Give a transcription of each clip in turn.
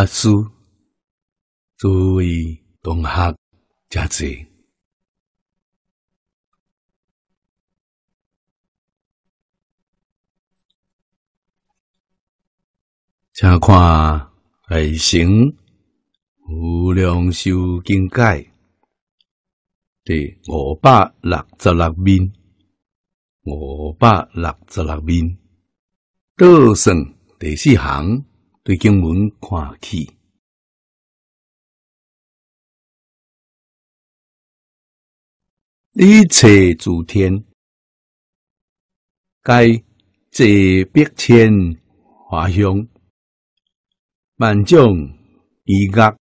法师，诸位同学，家姐，请看下行无量寿经偈第五百六十六面，五百六十六面倒数第四行。对经文看起，一切诸天皆皆百千华相，万种异乐，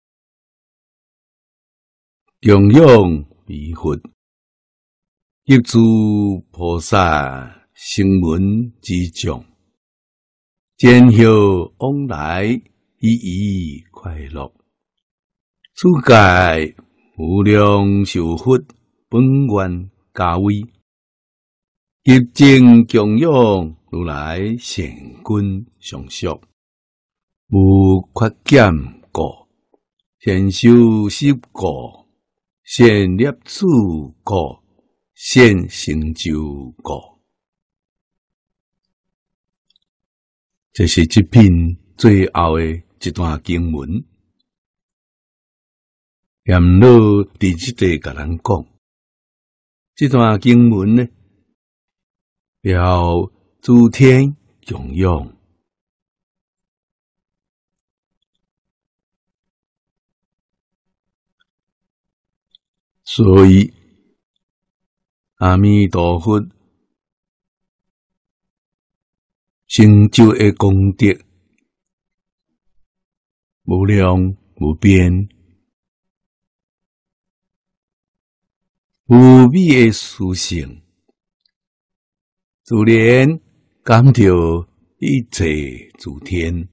种种弥佛，亦诸菩萨声闻之众。兼修往来，一一快乐；世界无量寿佛本愿加威；极正供养如来，贤君上上；无缺减过，现修习过，善立住过，善成就过。这是这篇最后的一段经文，阎老伫即地甲咱讲，这段经文呢，表诸天供用。所以阿弥陀佛。成就的功德无量无边，无比的殊胜，自然感到一切诸天，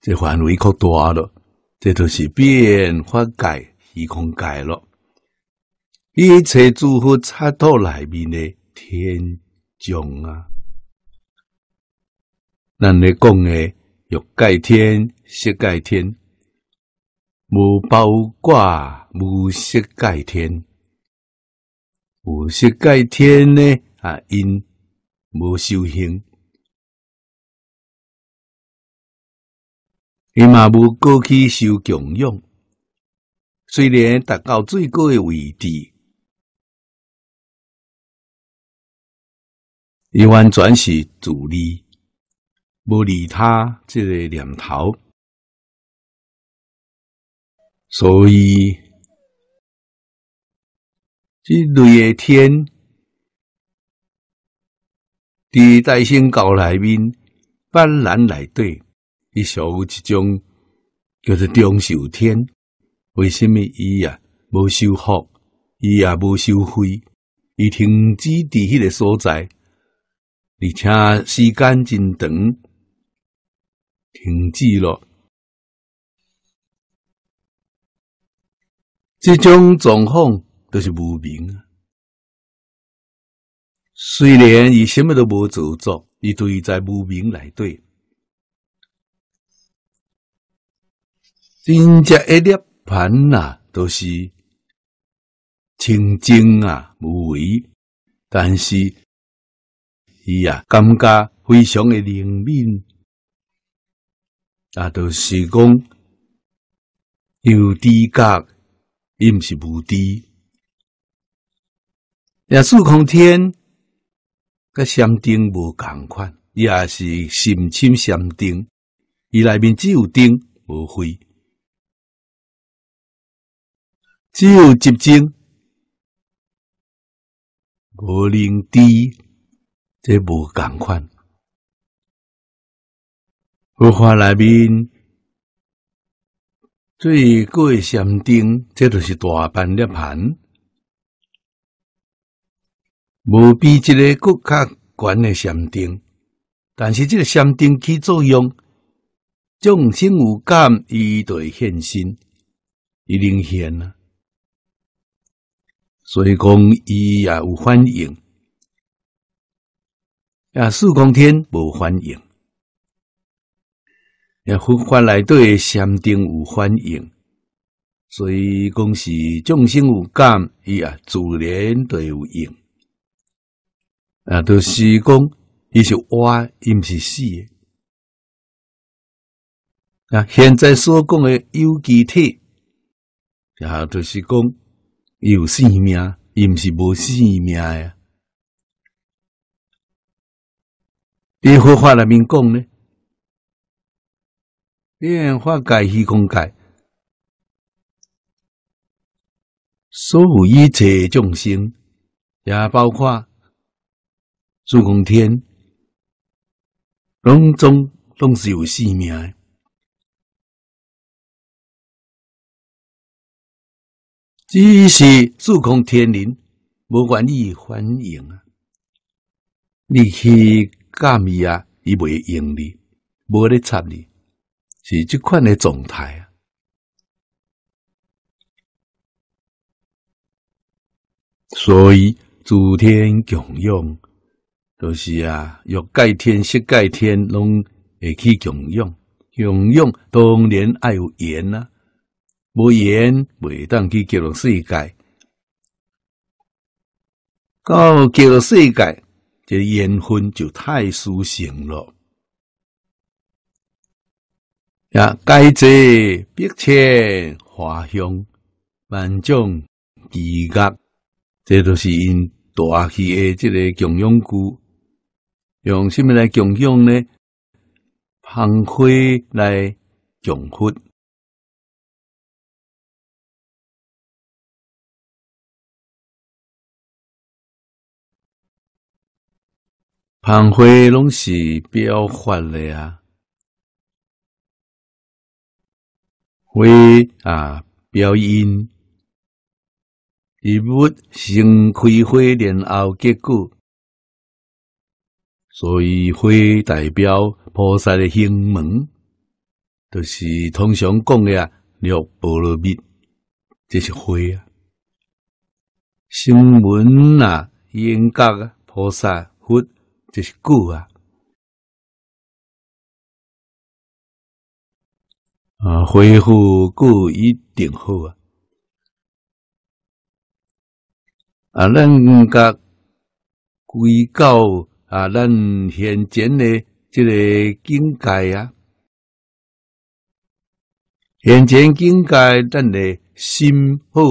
这范围扩大了，这都是变化界、虚空界了，一切诸佛刹土内面的天将啊！咱咧讲诶，欲盖天，色盖天；无包括无色盖天；有色盖天呢，啊因无修行，伊嘛无过去受供养，虽然达到最高诶位置，伊完全是自利。无理他即个念头，所以即类诶天，伫大乘教内面，斑然内底，伊属于一种叫做中寿天。为什么伊啊无修福，伊啊无修慧，伊停止伫迄个所在，而且时间真长。停止了，这种状况都是无明虽然伊什么都无做作，伊对在无明来对。真正一粒盘呐，都是清净啊，无为。但是伊啊，感觉非常的灵敏。也就是讲有低格，伊毋是无知。也是空天，甲山顶无共款，也是深浅山顶，伊内面只有顶无灰，只有寂静，无灵滴，这无共款。佛法内面最高禅定，这就是大般涅盘。无比一个更卡悬的禅定，但是这个禅定起作用，众生有感，伊著会现身，伊灵现啊。所以讲，伊也有欢迎，啊，四光天无欢迎。也佛法来对禅定有欢迎，所以讲是众生有感，伊啊自然都有应。啊，就是讲，伊是活，伊毋是死。啊，现在所讲的有机体，啊，就是讲有生命，伊毋是无生命呀。在佛法来面讲呢？变化界虚空界，所有一切众生，也包括诸空天，拢中拢是有生命。只是诸空天灵无愿意欢应啊，你去干咪啊，伊袂用你，无咧插你。是即款诶状态啊，所以诸天共用著是啊，欲盖天，色盖天拢会去共用，共用当然要有缘啊，无缘袂当去叫了世界，到叫了世界，这缘分就太殊胜了。盖泽、碧切、花香、万种、奇格，这都是因大气的这个供养故。用什么来供养呢？盘灰来供养。盘灰拢是表法的呀。花啊，表演，一物先开花，然后结果，所以花代表菩萨的兴门，就是通常讲的六波罗蜜，这是花啊。兴门啊，因果啊，菩萨佛，这是果啊。啊，恢复过一定好啊！啊，咱个归到啊，咱现前的这个境界啊，现前境界咱的心好，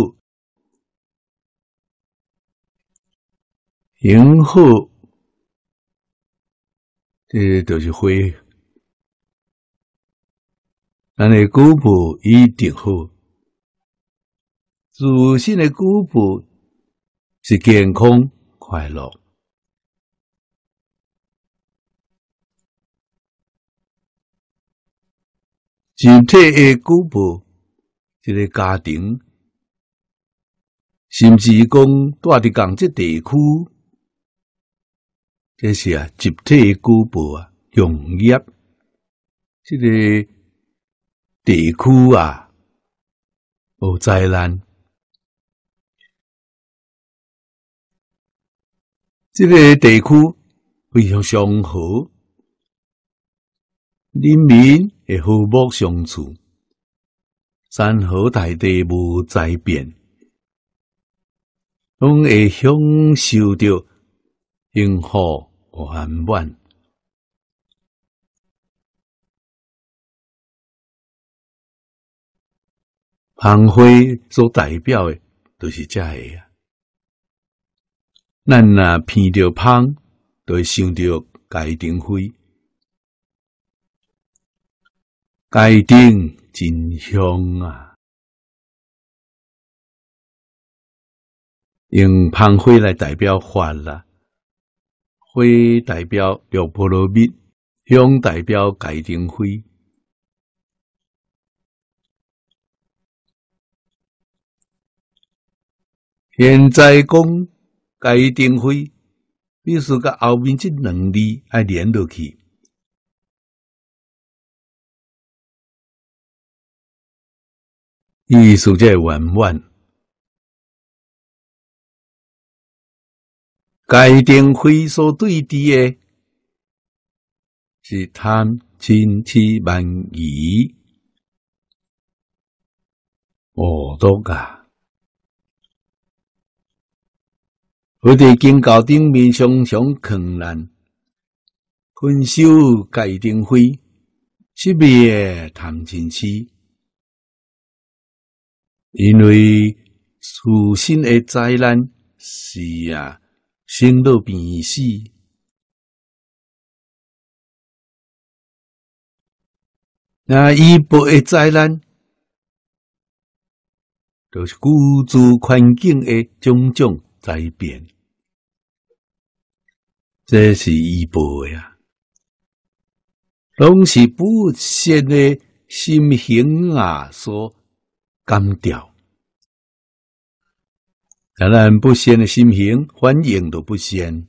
行好，这就是恢复。咱的固步一定好，自信的固步是健康快乐。集体的固步，一个家庭，甚至讲在伫同这地区，这是啊集体固步啊，同业这个。地区啊，有灾难。这个地区非常祥和，人民也和睦相处，山河大地无灾变，拢会享受着幸福和安稳。芳灰所代表的都是这啊。咱呐，闻到芳，都会想到街丁灰，街丁真香啊！用芳灰来代表花啦，灰代表六波罗蜜，香代表街丁灰。现在讲，该定会必须甲后面这两字爱连落去，意思即系稳稳。该定会所对峙的，是贪嗔痴万疑，恶毒啊！我伫金教顶面上上困难，分手盖定失是别谈情诗，因为私心的灾难是啊，生老病死。那一波的灾难，都是故作环境的种种灾变。这是依报呀，拢是不善的心行啊所感掉。咱人不善的心行，反应都不善，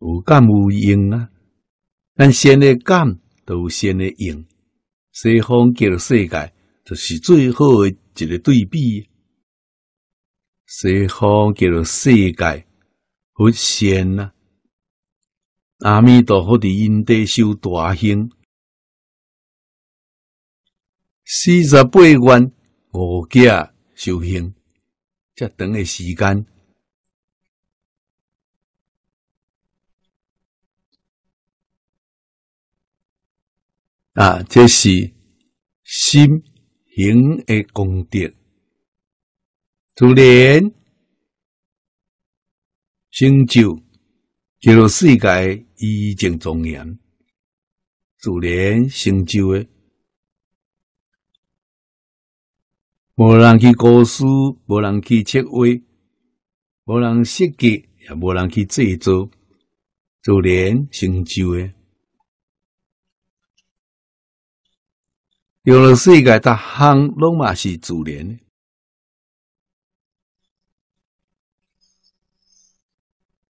有感无应啊。咱善的感，都善的应。西方极乐世界，就是最好的一个对比。西方极乐世界。佛仙啊，阿弥陀佛的因地修大行，四十八愿五戒修行，这长的时间啊，这是心行的功德，祖莲。成就，叫世界已经庄严，自然成就的，无人去构思，无人去策划，无人设计，也无人去制作，自然成就的。有了世界，它行拢嘛是自然的。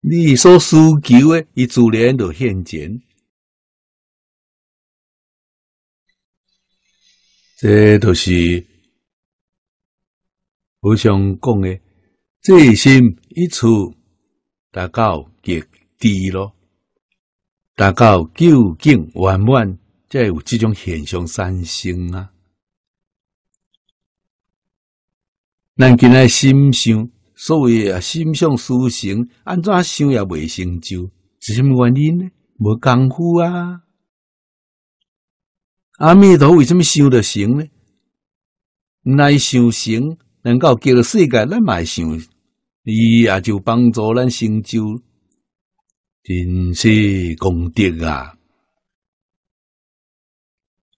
你所需求的，一自然就现前。这都是和尚讲的，这心一处达到极低了，达到究竟圆满，才有这种现象产生啊！咱今来心想。所谓啊，心想事成，安怎想也未成就？是什么原因呢？无功夫啊！阿弥陀为什么修得成呢？乃修行能够给到世界，咱嘛想，伊也就帮助咱成就，真是功德啊！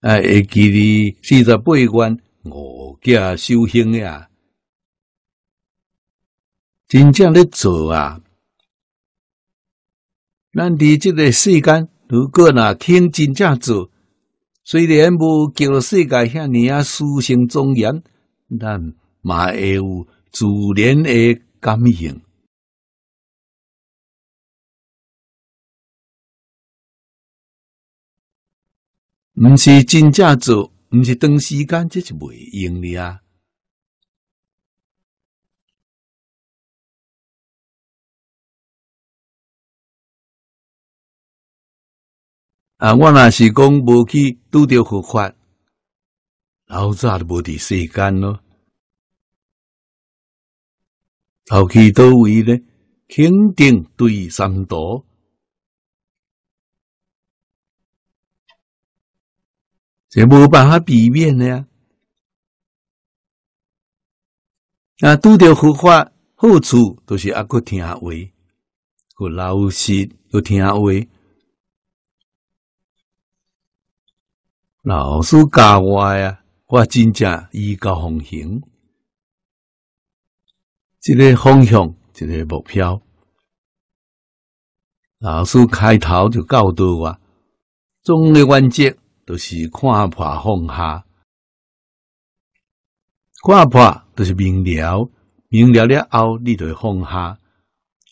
啊，会记哩四十八观，五家修行呀。真正咧做啊！咱伫即个世间，如果若听真正做，虽然无叫世界遐尼啊，肃兴庄严，但嘛会有自然的感应。毋是真正做，毋是短时间，即是袂用的啊。啊，我若是讲无去拄着佛法，老早都无伫世间咯。走去到位呢，肯定对三多，这无办法避免的呀。啊，拄着佛法好处都是阿哥听话，维，老实又听话，老师教我呀，我真正依教奉行。一个方向，一个目标，老师开头就教导我。总的原则就是看破放下。看破就是明了，明了了后，你就会放下。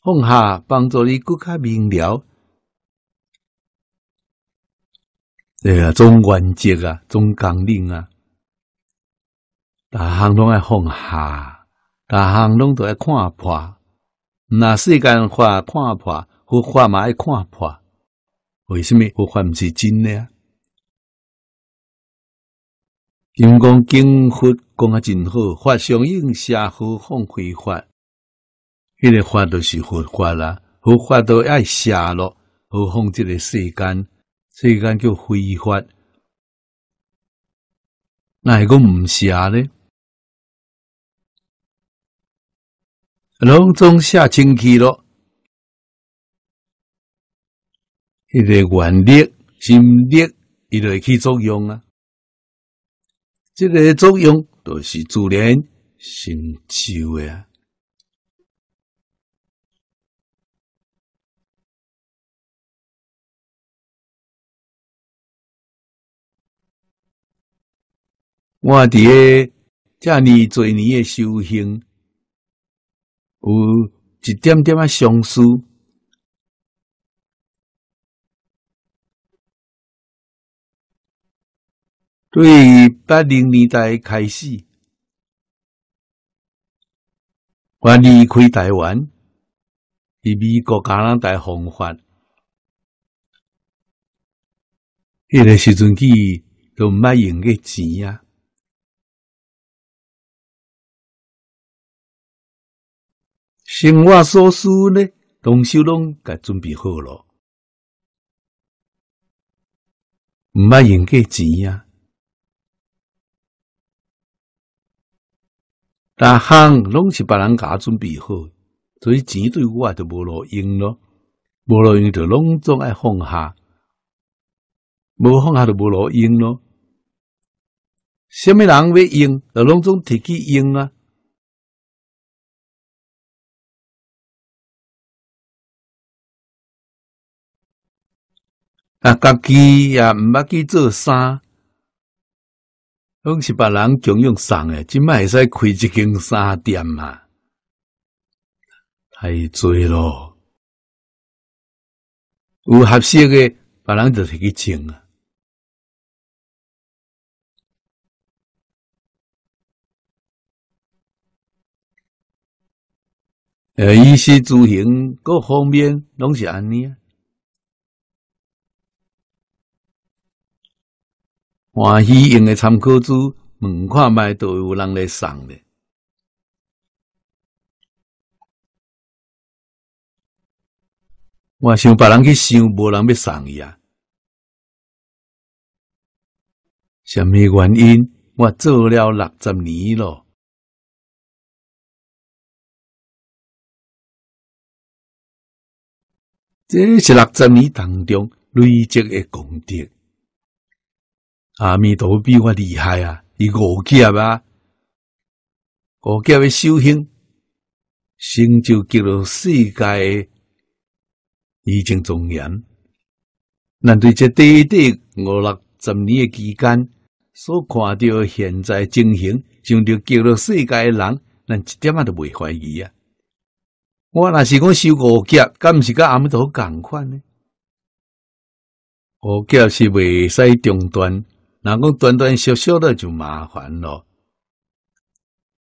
放下帮助你更加明了。哎个总原则啊，总纲领啊！大项拢爱放下，大项拢都爱看破。那世间话看破，佛法嘛爱看破。为什么佛法毋是真诶？啊？因讲经佛讲啊，真好。法相应，下何放非法，迄个法都是佛法啦。佛法都爱下咯，何放这个世间。世间叫非法。那系讲唔下咧。老钟下清气咯，一个原力、心力，伊就会起作用啊。这个作用都是自然成就的啊。我伫家里侪年诶修行，有一点点啊相思。对于八零年代开始，我离开台湾，去美国、加拿大弘法，迄个时阵去都卖用个钱啊。生活所需呢，东西拢该准备好了，唔爱用过钱呀。但项拢是别人家准备好，所以钱对我就无路用咯，无路用就拢总爱放下，无放下就无路用咯。什么人要用？就拢总提起用啊。啊，家己也毋捌去做衫，拢是别人强用送诶，即卖会使开一间衫店嘛？太醉咯！有合适诶，别人就去穿啊。呃，衣食住行各方面拢是安尼。欢喜用的参考书，问看卖都有人来送的。我想别人去想，无人要送伊啊。什么原因？我做了六十年了。这是六十年当中累积的功德。阿弥陀比我厉害啊！伊五劫啊，五劫的修行成就，极乐世界已经庄严。咱对这短短五六十年的期间所看到现在情形，像着极乐世界的人，咱一点啊都袂怀疑啊！我那是讲修五劫，敢是事跟阿弥陀同款呢？五劫是袂使中断。那讲短短小小了就麻烦咯。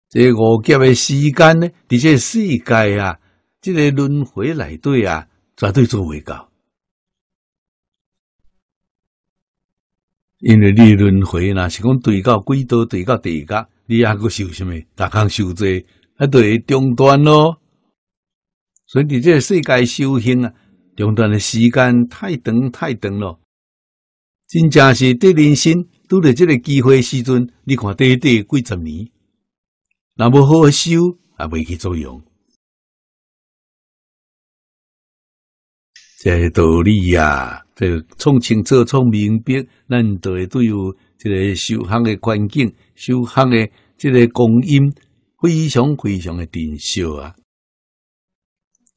这五劫的时间呢？伫这世界啊，这个轮回内底啊，绝对做未到。因为你轮回呐，是讲对到鬼道、对到地界，你还阁受什么？逐项受罪，还对终端咯。所以伫这个世界修行啊，终端的时间太长太长了，真正是对人生。拄到这个机会时阵，你看短短几十年，若无好好修，也未起作用。这个道理呀，个创清楚、创明白，咱都都有这个修行的环境、修行的这个光阴，非常非常的珍惜啊，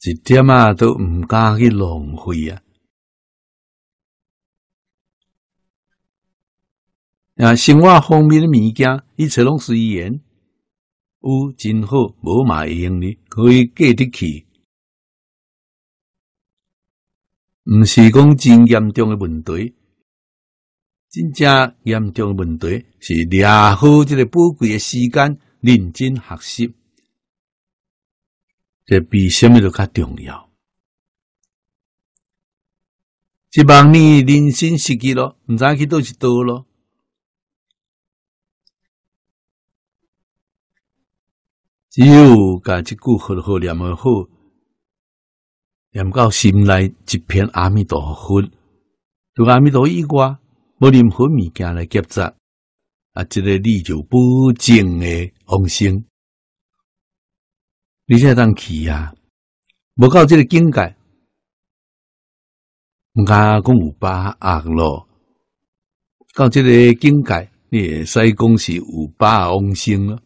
一点啊都唔敢去浪费啊。啊，生活方面的物件，以前拢是一元，有真好，无买用的，可以过得去。唔是讲真严重嘅问题，真正严重嘅问题是，利好这个宝贵嘅时间认真学习，这比什么都较重要。一望你人生时机咯，唔知去到几多咯。只有把即句好好念的好，念到心内一片阿弥陀佛，除阿弥陀以外，无任何物件来夹杂，啊，这个你就不净的往生。你在当起啊，无到即个境界，毋敢讲有八握咯。到即个境界，你使讲是把八往生了。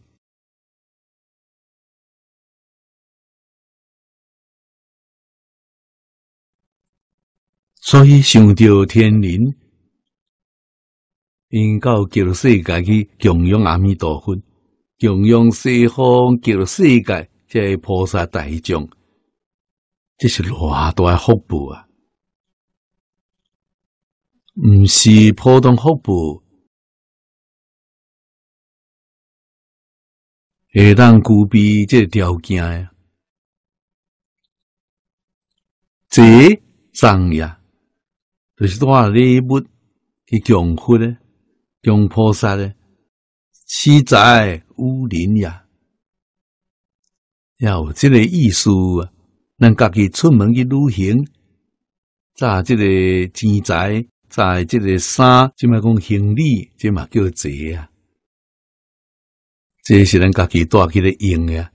所以想到天灵，因到叫世界去供养阿弥陀佛，供养西方叫世界，这菩萨大众，这是偌大诶福报啊！毋是普通福报，会当具备这条件呀，这上呀。就是带礼物去供佛呢，供菩萨呢，七财护林呀，要有这个意思啊。能家己出门去旅行，在这个钱财，在这个衫，即卖讲行李，即嘛叫折啊。这是咱家己带去的用啊，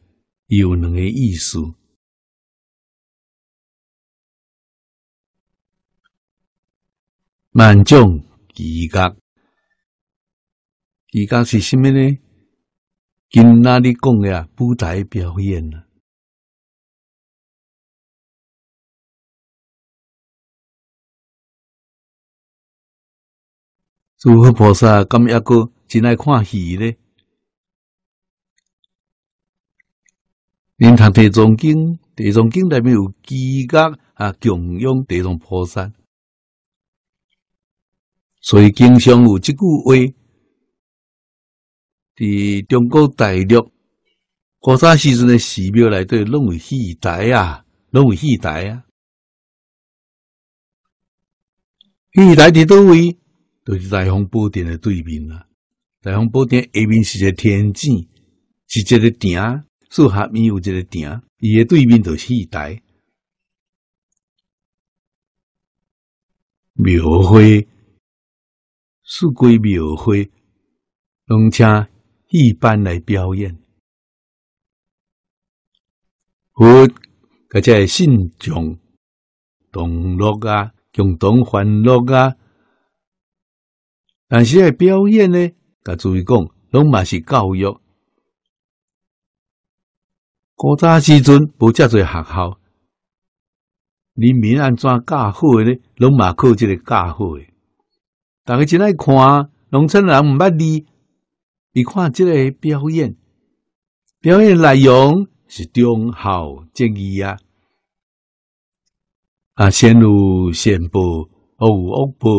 有两个意思。万种奇格，奇格是甚物呢？今哪里讲的啊？舞台表演啊！诸佛菩萨今一个真爱看戏呢？您看《地藏经》，《地藏经》里面有奇格啊，供养地藏菩萨。所以经常有这句话：，伫中国大陆，古早时阵的寺庙内底拢有戏台啊，拢有戏台啊。戏台伫倒位，就是大雄宝殿的对面啊。大雄宝殿下面是一个天井，是一个亭，树下面有一个亭，伊的对面就是戏台。庙会。四季庙会，拢请戏班来表演。佛个即个信众同乐啊，共同欢乐啊。但是个表演呢，个注意讲，拢嘛是教育。古早时阵无遮侪学校，人民安怎教好呢？拢嘛靠这个教好。大家真爱看，农村人毋捌字，伊看即个表演，表演内容是忠孝节义啊，啊，先有先报，后恶报，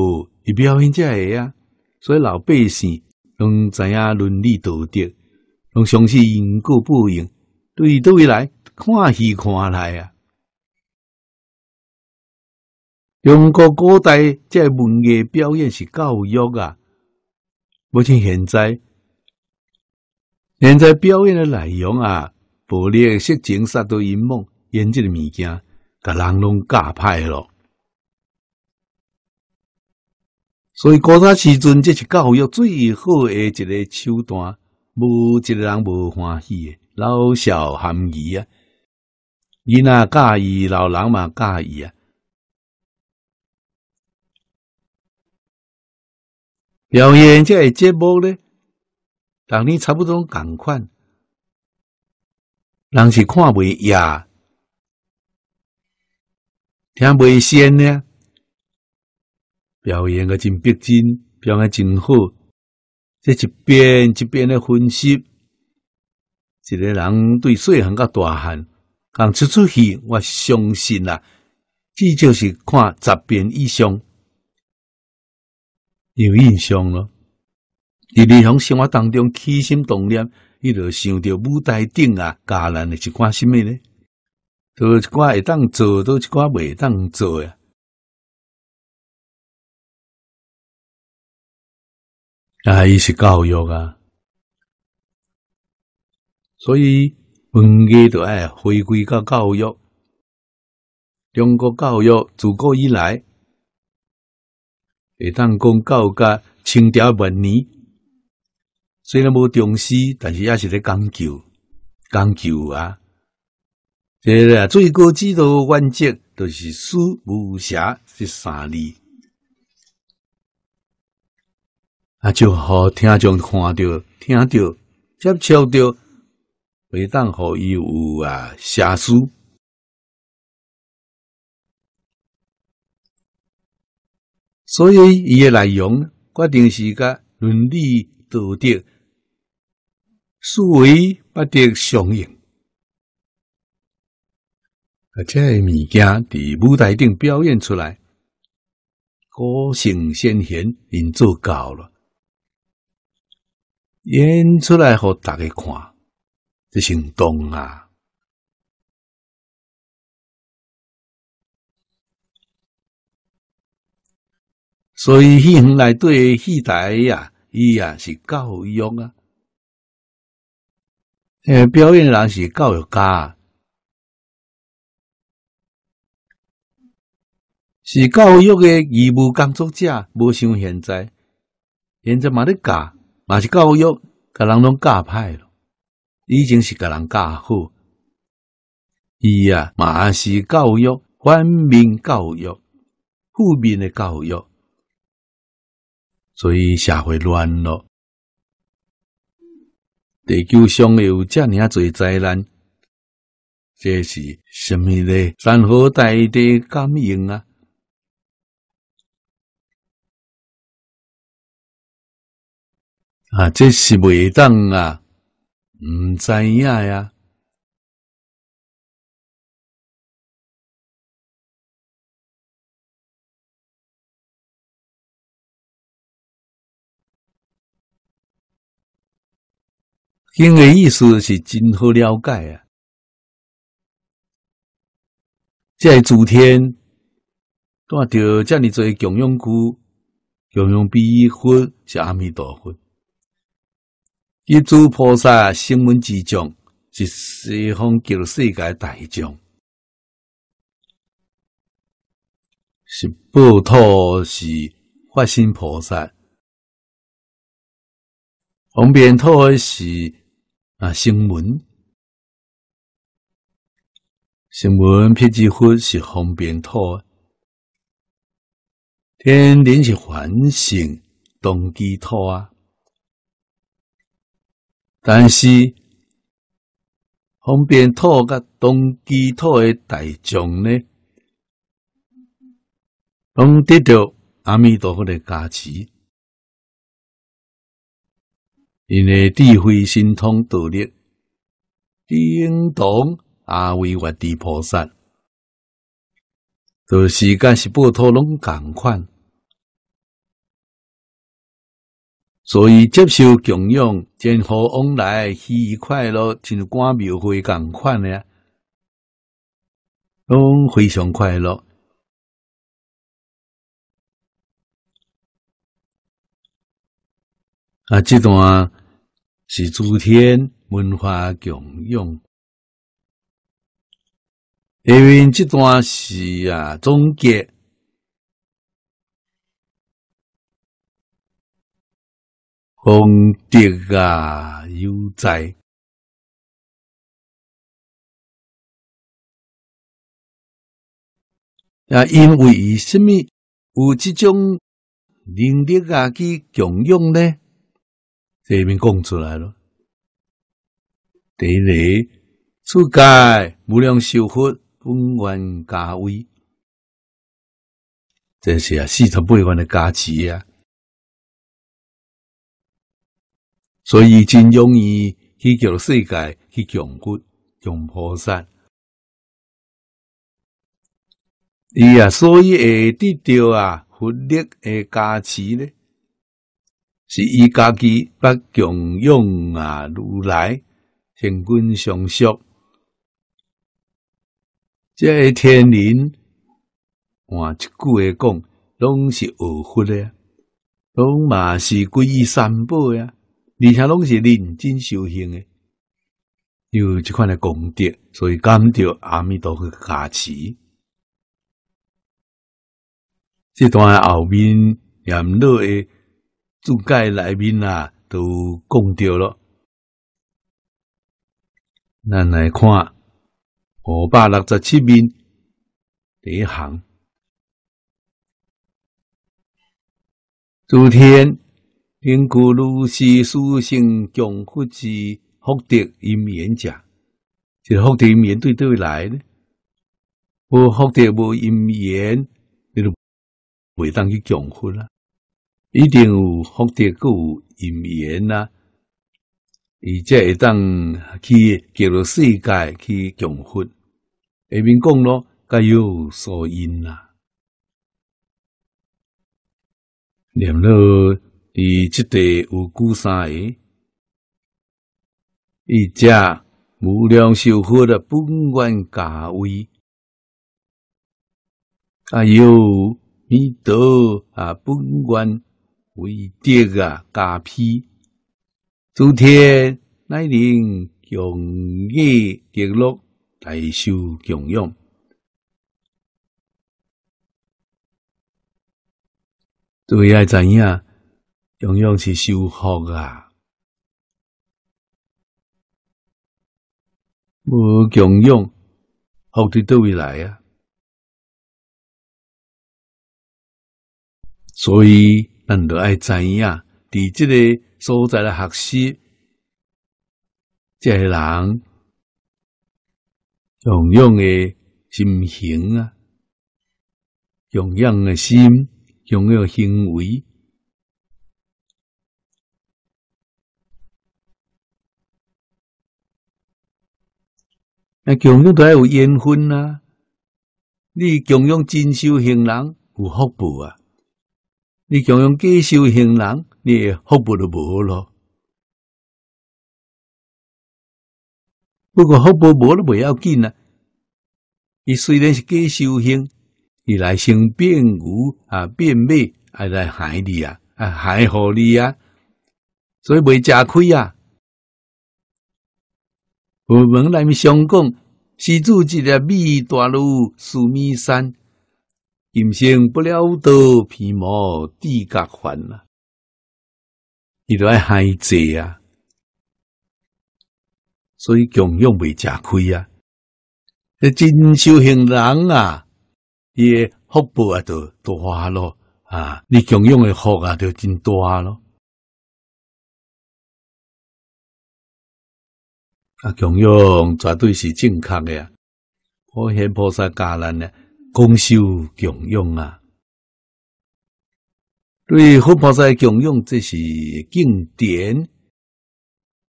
伊表演才会啊，所以老百姓拢知影伦理道德，拢相信因果报应，对，对位来看喜看来啊。中国古代即文艺表演是教育啊，不像现在，现在表演的内容啊，暴力色情杀毒、隐梦，演这个物件，把人拢教歹了。所以古早时阵，这是教育最好的一个手段，无一个人无欢喜的，老少咸宜啊，囡仔介意，老人嘛介意啊。表演这个节目呢，同你差不多同款，人是看未雅，听未鲜呢。表演个真逼真，表演真好。这一边一边的分析，一个人对细汉到大汉，讲出出戏，我相信啦。至少是看十遍以上。有印象咯，伫日常生活当中起心动念，伊就想着舞台顶啊，家人的是关什么咧？都一关会当做，都一关袂当做呀。啊，一是教育啊，所以文革都爱回归到教育。中国教育自古以来。会当讲到甲清朝万年，虽然无重视，但是也是咧讲究，讲究啊！即个最高制度原则，就是书无写即三字，啊，就好听众看着听着接触着会当好伊有啊，写书。所以，伊诶内容决定是讲伦理道德思维不得相应，而且物件伫舞台顶表演出来，个性先显，人做够了，演出来互大家看，这行动啊。所以戏园内底戏台呀，伊啊是教育啊。诶，表演人是教育家，是教育诶义务工作者，无像现在，现在嘛咧教，嘛是教育，甲人拢教歹咯，已经是甲人教好。伊啊，嘛是教育，反面教育，负面诶教育。所以社会乱了，地球上有这尔啊多灾难，这是什么咧？善恶大地感应啊！啊，这是袂当啊，唔知呀啊。经的意思是真好了解啊！在昨天，大德这里做供养故，供养比丘是阿弥陀佛，一诸菩萨声闻之众，即西方极乐世界大众，是报土是发心菩萨，旁边土是。啊，新闻，新闻，撇几乎是方便土，天灵是环省动基土啊。但是方便土甲动基土诶，大众呢，拢得到阿弥陀佛的加持。因为智慧神通独立，叮咚阿唯愿地菩萨，和世间是波涛拢共款，所以接受供养、见好往来、希快乐，就是观妙会共款咧，拢非常快乐啊！这段、啊！是诸天文化共用，下面这段是啊总结，功德啊悠哉。啊，因为以什么有这种能力啊去共用呢？这边供出来了。第二，世出家无量寿佛本愿加威，这是啊，四十八万的加持啊。所以，真容易去叫世界去降伏、降菩萨。伊啊，所以会得到啊，佛力的加持呢？是以家己不供养啊，如来天君上师，即个天人换一句话讲，拢是恶佛的，拢嘛是皈依三宝呀，而且拢是认真修行的，有这款的功德，所以感着阿弥陀佛加持。这段后面念落的。诸界内面啊，都讲到了。咱来看五百六十七名第一行。诸天因果如是，殊胜降伏之福德因缘者，这福德因缘对这位来呢？无福德无因缘，你就未当去降伏了。一定有福德，故有因缘呐，伊且会当去叫做世界去降伏。下面讲咯，该有所因呐。念了，以即地有故三耶，伊这无量寿佛的本愿加威，啊有弥陀啊本愿。为德啊加披，昨天乃林用业极乐来修供养，对呀？怎样？供养是修福啊，无供养，福伫都位来啊，所以。咱你爱知影，伫即个所在的学习，即个人，同样诶心行啊，同样诶心，同样行为。那同样都还有缘分啊！你同样进修行人有福报啊！你强用假修行人，你也福报都无咯。不过福报无了，未要紧啊。伊虽然是假修行，伊来生变牛啊，变马，来害你啊，害好你啊，所以未吃亏啊。我们来面相讲，施主即个米大路，数米山。今生不了的皮毛，地界啊！呐，都爱害罪啊，所以穷养未食亏啊。那真修行人啊，诶福报啊，就大咯啊。你穷养的福啊，就真大咯。啊，穷养绝对是正确的啊！普贤菩萨教人呢。功修供养啊，对护菩萨供养，这是敬典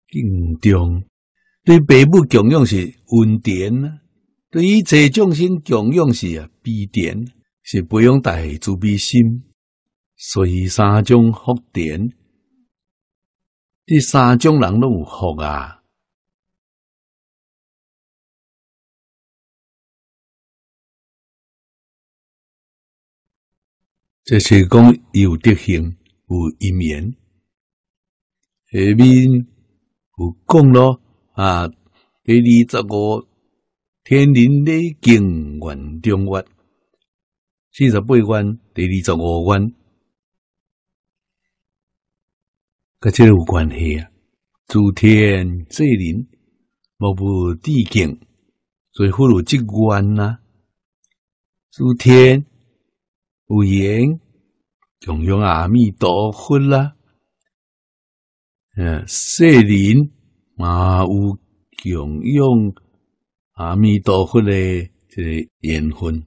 敬重；对父母供养是温典啊；对于一切众生供养是啊悲典，是培养大慈悲心。所以三种福典，这三种人拢有福啊。这是讲有德行，有因缘，下面有讲咯啊，第二十五天，人内经元中月，四十八观，第二十五观，跟这个有关系啊。诸天这人莫不地经，所以会有这观呐。诸天。有缘，供养阿弥陀佛啦，嗯，世人嘛有供养阿弥陀佛的这个缘分，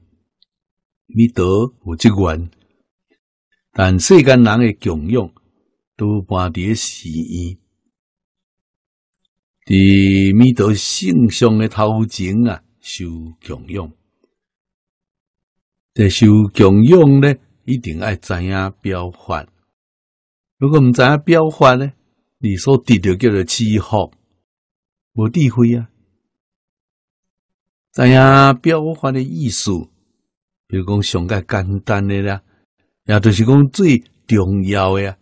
弥陀有这缘，但世间人的供养都伫诶寺院。伫弥陀圣像的头前啊受供养。在修供养呢，一定爱知影标法。如果毋知影表标法呢？你所得到叫做吃福，无智慧啊。知影标法的艺术？比如讲上个简单的啦，也就是讲最重要的啊，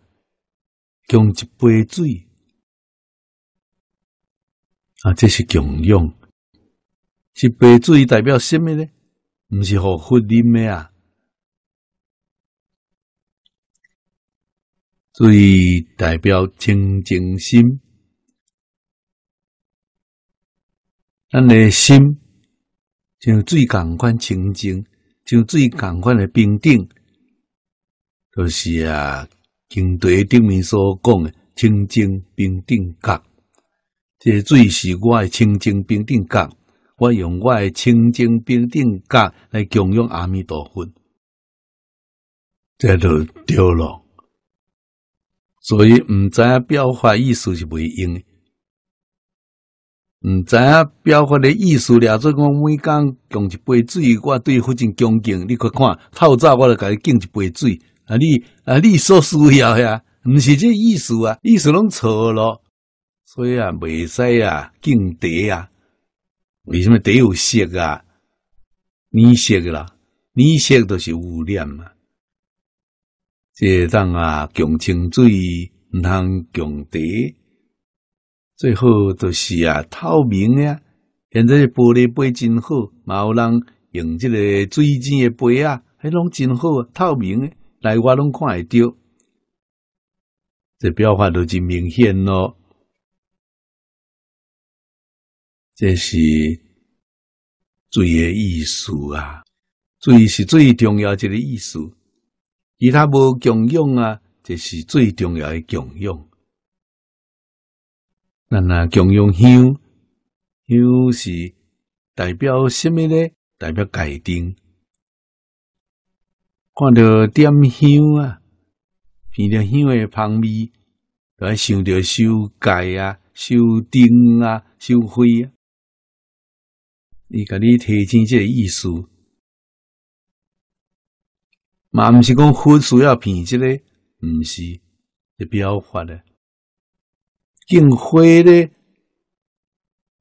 供一杯水。啊，这是供养，一杯水代表什么呢？毋是互佛啉诶啊！所以代表清净心，咱诶心像最共款清净，像最共款诶平等，就是啊，经台顶面所讲诶清净平等觉，这最是我诶清净平等觉。我用我的清净平等格来供养阿弥陀佛，这就对了。所以唔知影，表法意思是未用的。唔知影，表法的意思了。做讲每工供一杯水，我对佛前恭敬，你去看。透早我来给你敬一杯水，啊你啊你所需要的呀，唔是这意思啊，意思拢错咯。所以啊，未使啊，敬茶啊。为什么？带有色啊？染色啦，染色都是污染嘛。这等啊，穷清水不能穷得，最好就是啊，透明的。现在玻璃杯真好，嘛有人用这个水晶的杯啊，还拢真好啊，透明的，来我拢看得到。这变化就真明显咯。这是最的意思啊！最是最重要一个意思，其他无功用啊！这是最重要的功用。那那功用香香是代表什么呢？代表戒灯。看到点香啊，闻到香诶。芳味，爱，想到修改啊、修灯啊、修灰。伊甲你提醒这意思，嘛毋是讲火需要平静诶，毋是，是表较诶。发嘞。见火咧，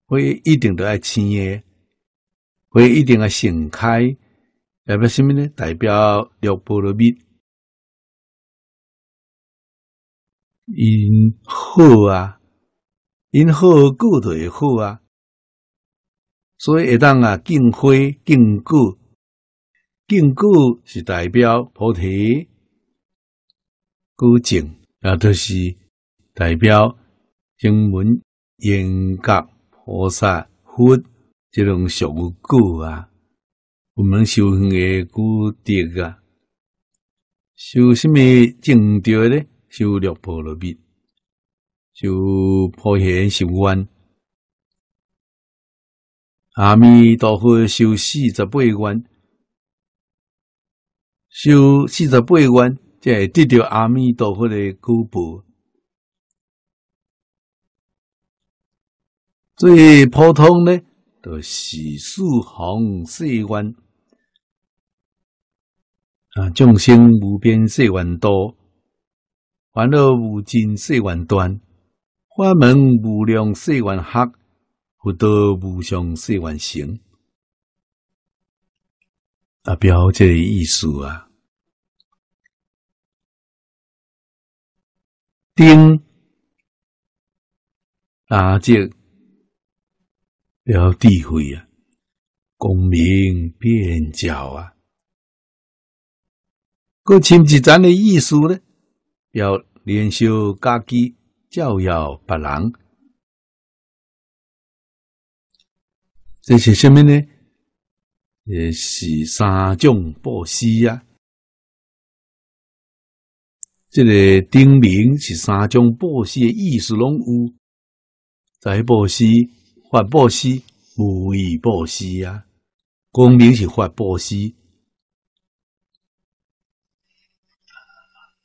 火一定都爱青诶，火一定爱盛开，代表什么呢？代表六波罗蜜，因好啊，因好故得好啊。所以会当啊，敬花敬果，敬果是代表菩提，恭敬也都是代表经文、严格、菩萨、佛这种修故啊。我们修行的古德啊，修什么正道呢？修六波罗蜜，修普贤修观。阿弥陀佛，修四十八愿，修四十八愿，即得到阿弥陀佛的果报。最普通呢，就是四行四愿啊！众生无边，四愿多；烦恼无尽，四愿断；法门无量，四愿黑。不得不向世完成。阿标这意思啊，丁阿静要体会啊，功名变脚啊，各亲戚咱的艺术呢，要练修家技，教耀别人。这是什么呢？也是三种布施呀。这个顶名是三种布施的意思，拢有在布施、发布施、无为布施啊。公名是发布施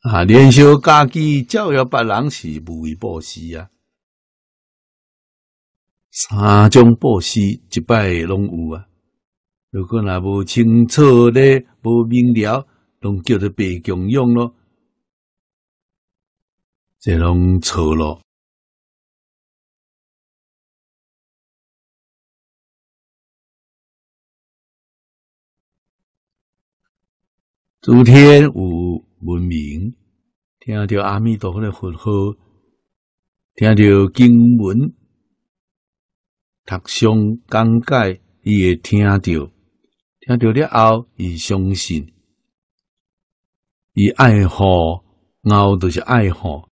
啊，连修家己教育别人是无为布施啊。三种布施，一摆拢有啊。如果那无清楚咧，无明了，拢叫做白供养咯，这拢错咯。昨天有文明，听到阿弥陀佛的佛号，听到经文。读诵讲解，伊会听到，听到了后，伊相信，伊爱好，敖就是爱好。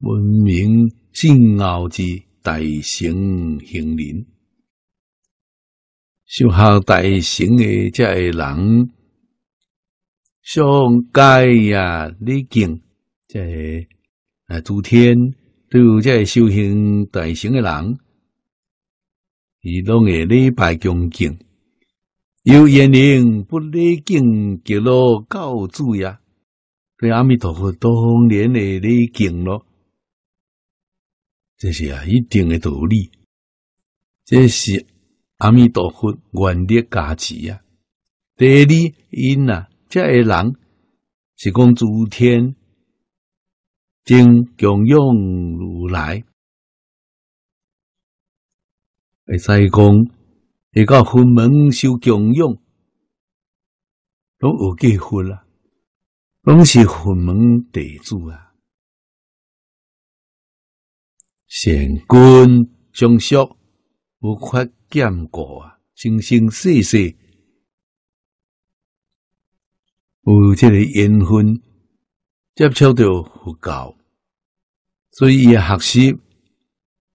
文明信敖之大成行人，修好大成的遮个人，上界呀，你敬遮个啊，诸天都有个修行大成的人。伊拢会礼拜恭敬，有言令不礼敬，极乐教主呀！对阿弥陀佛当然会礼敬咯，这是啊一定的道理，这是阿弥陀佛愿力加持呀。第二因呐，这个人是讲诸天经供养如来。会使讲会个分门修供养，拢有结婚啦，拢是分门弟子啊。善根成熟，无法兼顾啊，生生世世有这个缘分，接触到佛教，所以诶学习。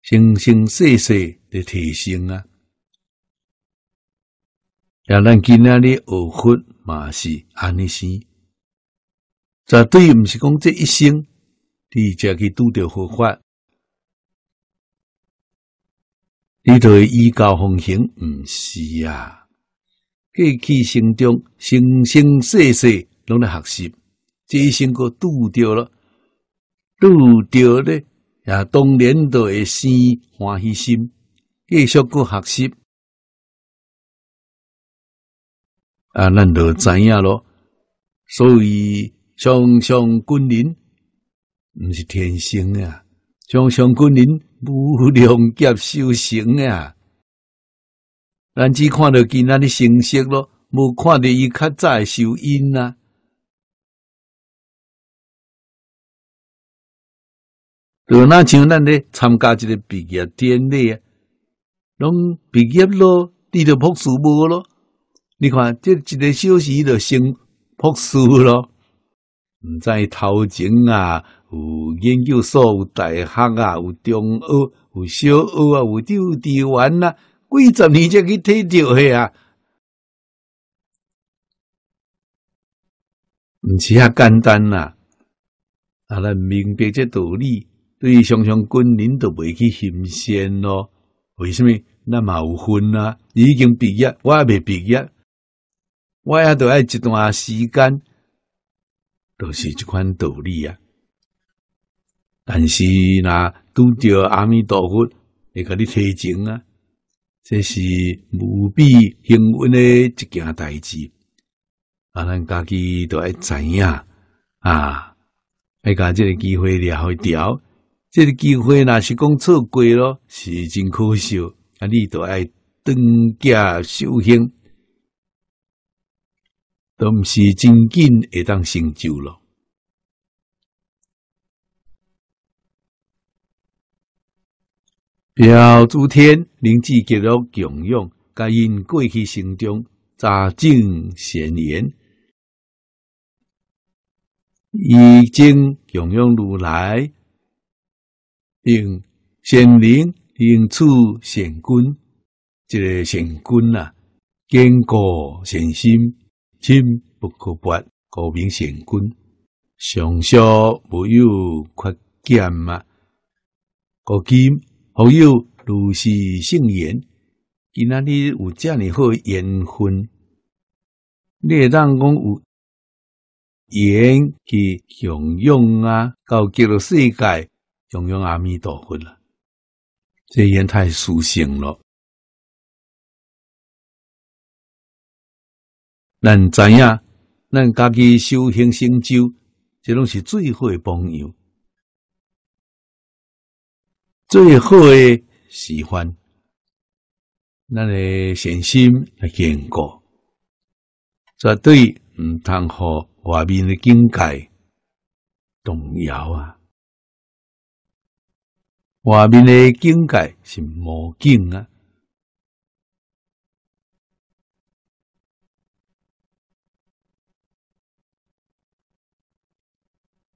生生世世的提升啊！也咱今仔日学佛、嘛是安尼西，绝对，毋是讲这一生，你才去拄着佛法，你会依教奉行，毋是啊？过去生中生生世世拢在学习，这一生果拄着了，拄着了。也当然都会生欢喜心，继续去学习啊，咱都知影咯？所以，想想军人不是天生啊，想想军人不容易修行啊。咱只看到其他的成色咯，无看到伊较早的受因啊。就那像咱咧参加一个毕业典礼啊，拢毕业咯，你头博士无咯。你看，这一个小时就成博士咯。唔知头前啊，有研究所，有大学啊，有中学、有小学啊，有幼稚园啊，几十年才去摕到嘿啊。唔是遐简单啊，啊，咱明白这道理。对于常常军人都未去新鲜咯，为什么？那有分啊，已经毕业，我未毕业，我也要爱一段时间，都是这款道理啊。但是那拄到阿弥陀佛会给你提前啊，这是无比幸运的一件代志。啊，咱家己都要知影啊？爱甲这个机会聊一聊。这个机会若是讲错过咯，是真可惜。啊，你都爱当家修行，都毋是真紧会当成就咯。表诸天，灵智极乐，供养，甲因过去生中杂证显言，已经供养如来。用贤能，用处贤君，即个贤君啊，坚固贤心，心不可拔，高明贤君。上少无有缺减啊，古今好友如是圣言，今仔日有这样好缘分，你当讲有言去汹涌啊，到今日世界。中央阿弥陀佛了，这烟太舒心了。咱知影，咱家己修行成就，这拢是最好的朋友，最后的喜欢。咱的善心坚固，绝对唔谈好外面的境界动摇啊。外面的境界是魔境啊！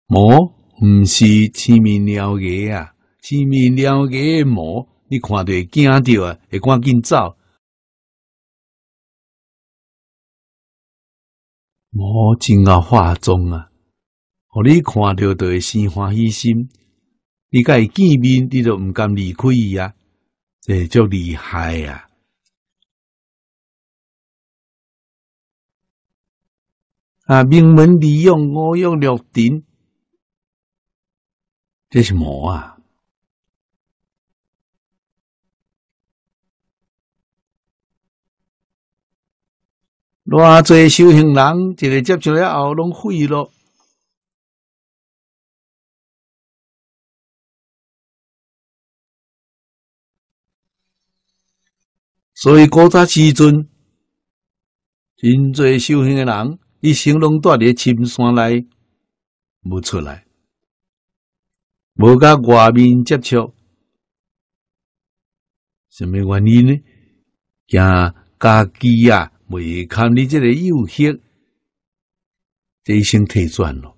魔不是前面两个啊，前面两个魔，你看到惊掉啊，赶紧走！魔真啊，化妆啊，互你看到会生欢喜心，你伊见面，你都毋敢离开伊啊，这就厉害啊！啊，名门利用我用六点，这是魔啊！偌济修行人，一个接触了后，拢废咯。所以古早时阵，真侪修行的人一生拢住伫深山内，无出来，无甲外面接触。什么原因呢？惊家己啊，未堪你这个诱惑，这一生退转了。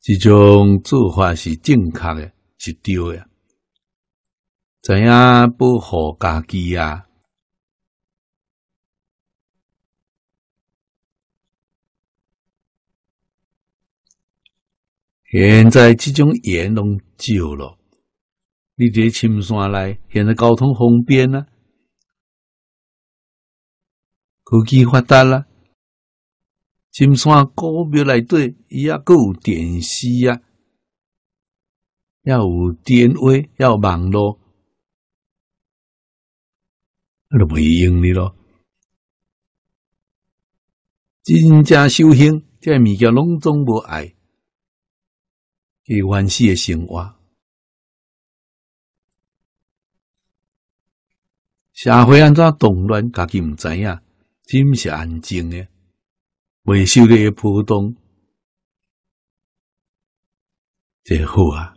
这种做法是正确的，是对的。怎样保护家己啊？现在这种人拢少咯。你伫青山内，现在交通方便啊，科技发达啦。青山古庙内底，伊也够电视啊，要有电话，要网络。那就没用的咯。真正修行，这物叫“拢总无爱，是原始的生活。社会安怎动乱，家己唔知呀。真是安静的，未受的波动，这好啊。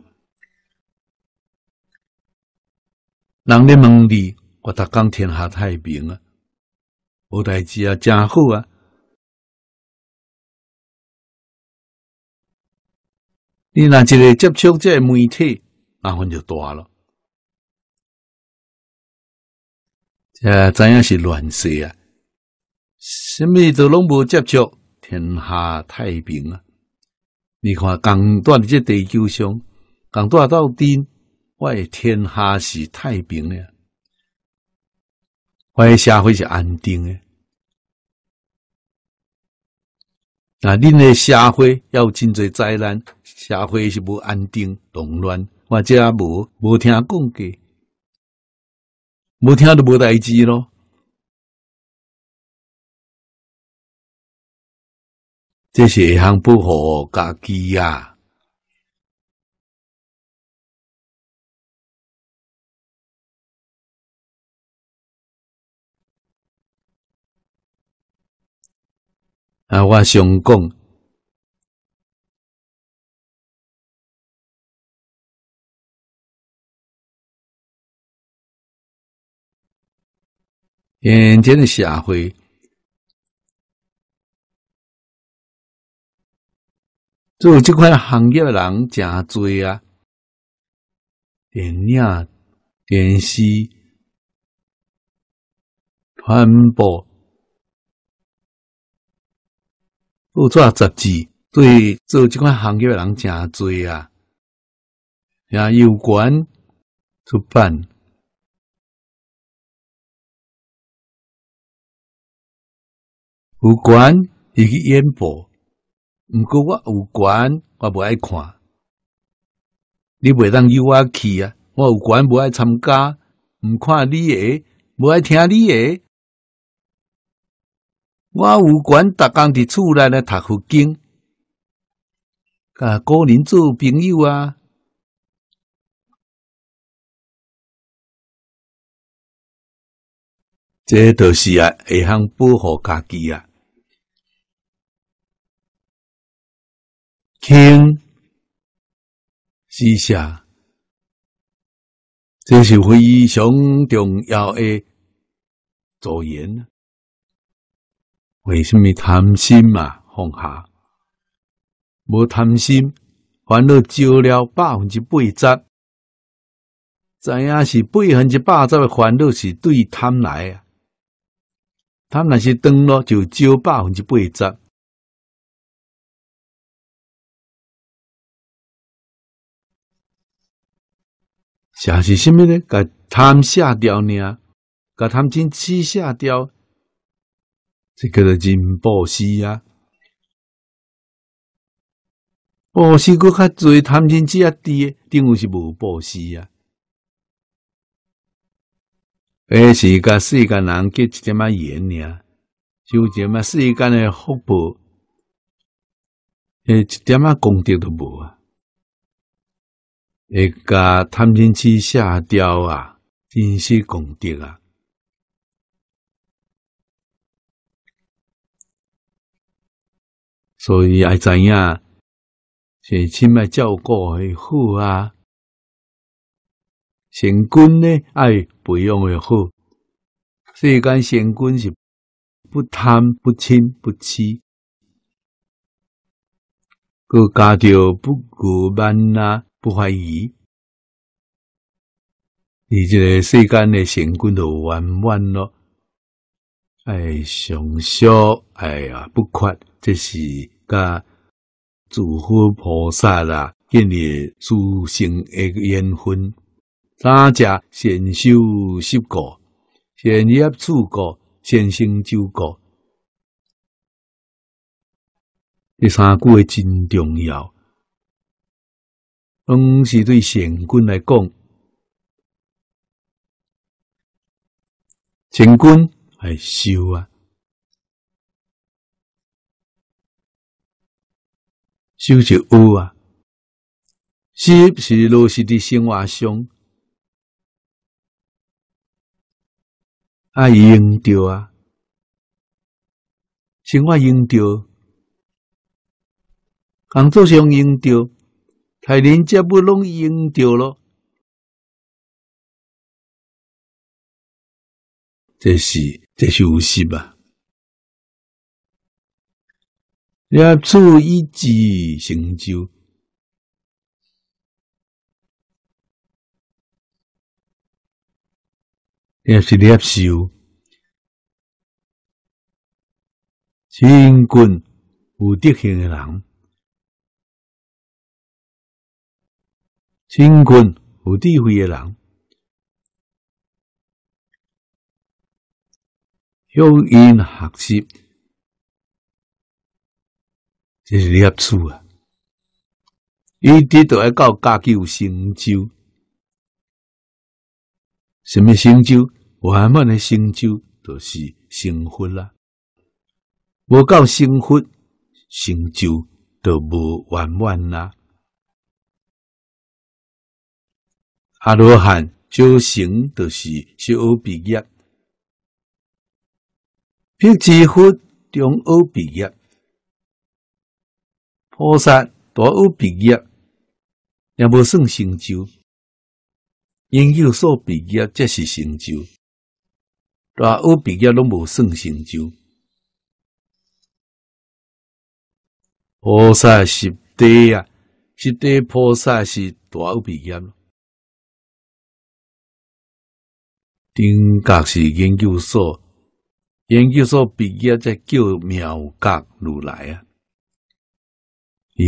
人咧问你。我工天下太平啊，无代志啊，真好啊！你若一个接触这媒体，麻烦就大了。这真样是乱说啊！什么都拢无接触，天下太平啊！你看刚断这地球上，刚断到底，我天下是太平了。诶社会是安定的，那恁的社会抑有真侪灾难，社会是无安定、动乱。或者无无听讲过，无听就无代志咯。这是会通保护家己啊。啊！我想讲，眼前的社会，做这块行业的人真多啊，电影、电视、传播。做杂志，对做这款行业的人真多啊！也有关出版，有关去演播。毋过我有关，我无爱看。你袂当惹我去啊！我有关，无爱参加，毋看你诶，无爱听你诶。我有权逐工伫厝内咧读佛经，甲个人做朋友啊，这都是啊，会通保护家己啊。听，是啥？这是非常重要的助言。为什么贪心嘛放下？无贪心，烦恼少了百分之八十。知影是百分之八十的烦恼是对贪来啊？贪那是断了就少百分之八十。啥是甚么呢？甲贪下掉呢？甲贪心吃下掉。这叫做人布施啊。布施搁较侪贪嗔痴诶等于是无布施啊。哎，是甲世间人结一点仔缘呀，就点仔世间诶福报，诶一点仔功德都无啊。会甲贪嗔痴下掉啊，真是功德啊。所以爱知样，先亲妈照顾会好啊。贤君呢，爱不用会好。世间贤君是不贪不嗔、不欺，个家教不古板呐，不怀疑。你这个世间的贤君都玩完咯，哎，享修，哎呀，不快。这是甲诸佛菩萨啦，建立助生一缘分。三者先修十过，先业处过，先行九过。第三句真重要。拢是对善君来讲，善君爱修啊。就就有啊，时是落是的新华上，啊用着啊，新华用着，工作上用着，太人接不弄用着咯，这是这是无锡吧。业处一级成就，也是业修。清官有德行的人，清官有智慧的人，向因学习。这是孽畜啊！一直都要到成有成就，什么成就？圆满诶成就著是成佛啦。无够成佛成就，著无圆满啦。阿罗汉修成著是小学毕业，毕吉福中学毕业。菩萨大学毕业也无算成就，研究所毕业则是成就。大学毕业拢无算成就。菩萨是地啊，是地菩萨是大学毕业吗？定格是研究所，研究所毕业才叫妙格如来啊。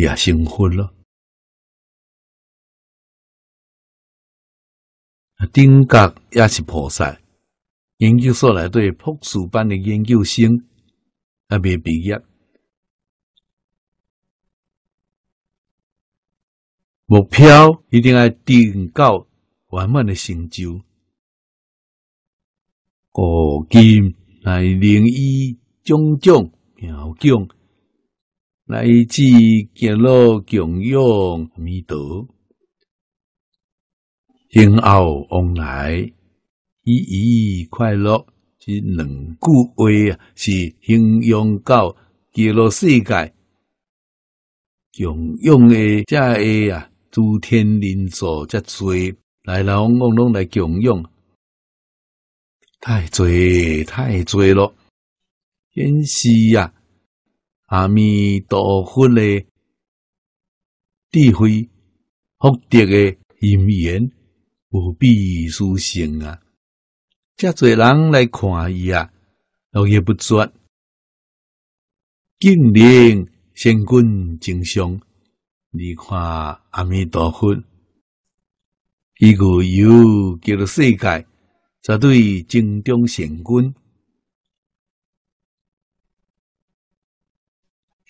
也成佛了，顶格也是菩萨。研究所内对博士班的研究生还未毕业，目标一定要顶到圆满的成就。古金来灵衣，种种妙境。乃至极了供养弥陀，行奥往来，以意快乐是两句话啊，是形容到极乐世界，供养的这下啊，诸天灵座这多，来来往往拢来供养，太多太多了，真是呀。阿弥陀佛的智慧福德的因缘，无比殊胜啊！遮侪人来看伊啊，络绎不绝。敬令仙君敬上。你看阿弥陀佛，伊个有极乐世界，绝对正中仙君。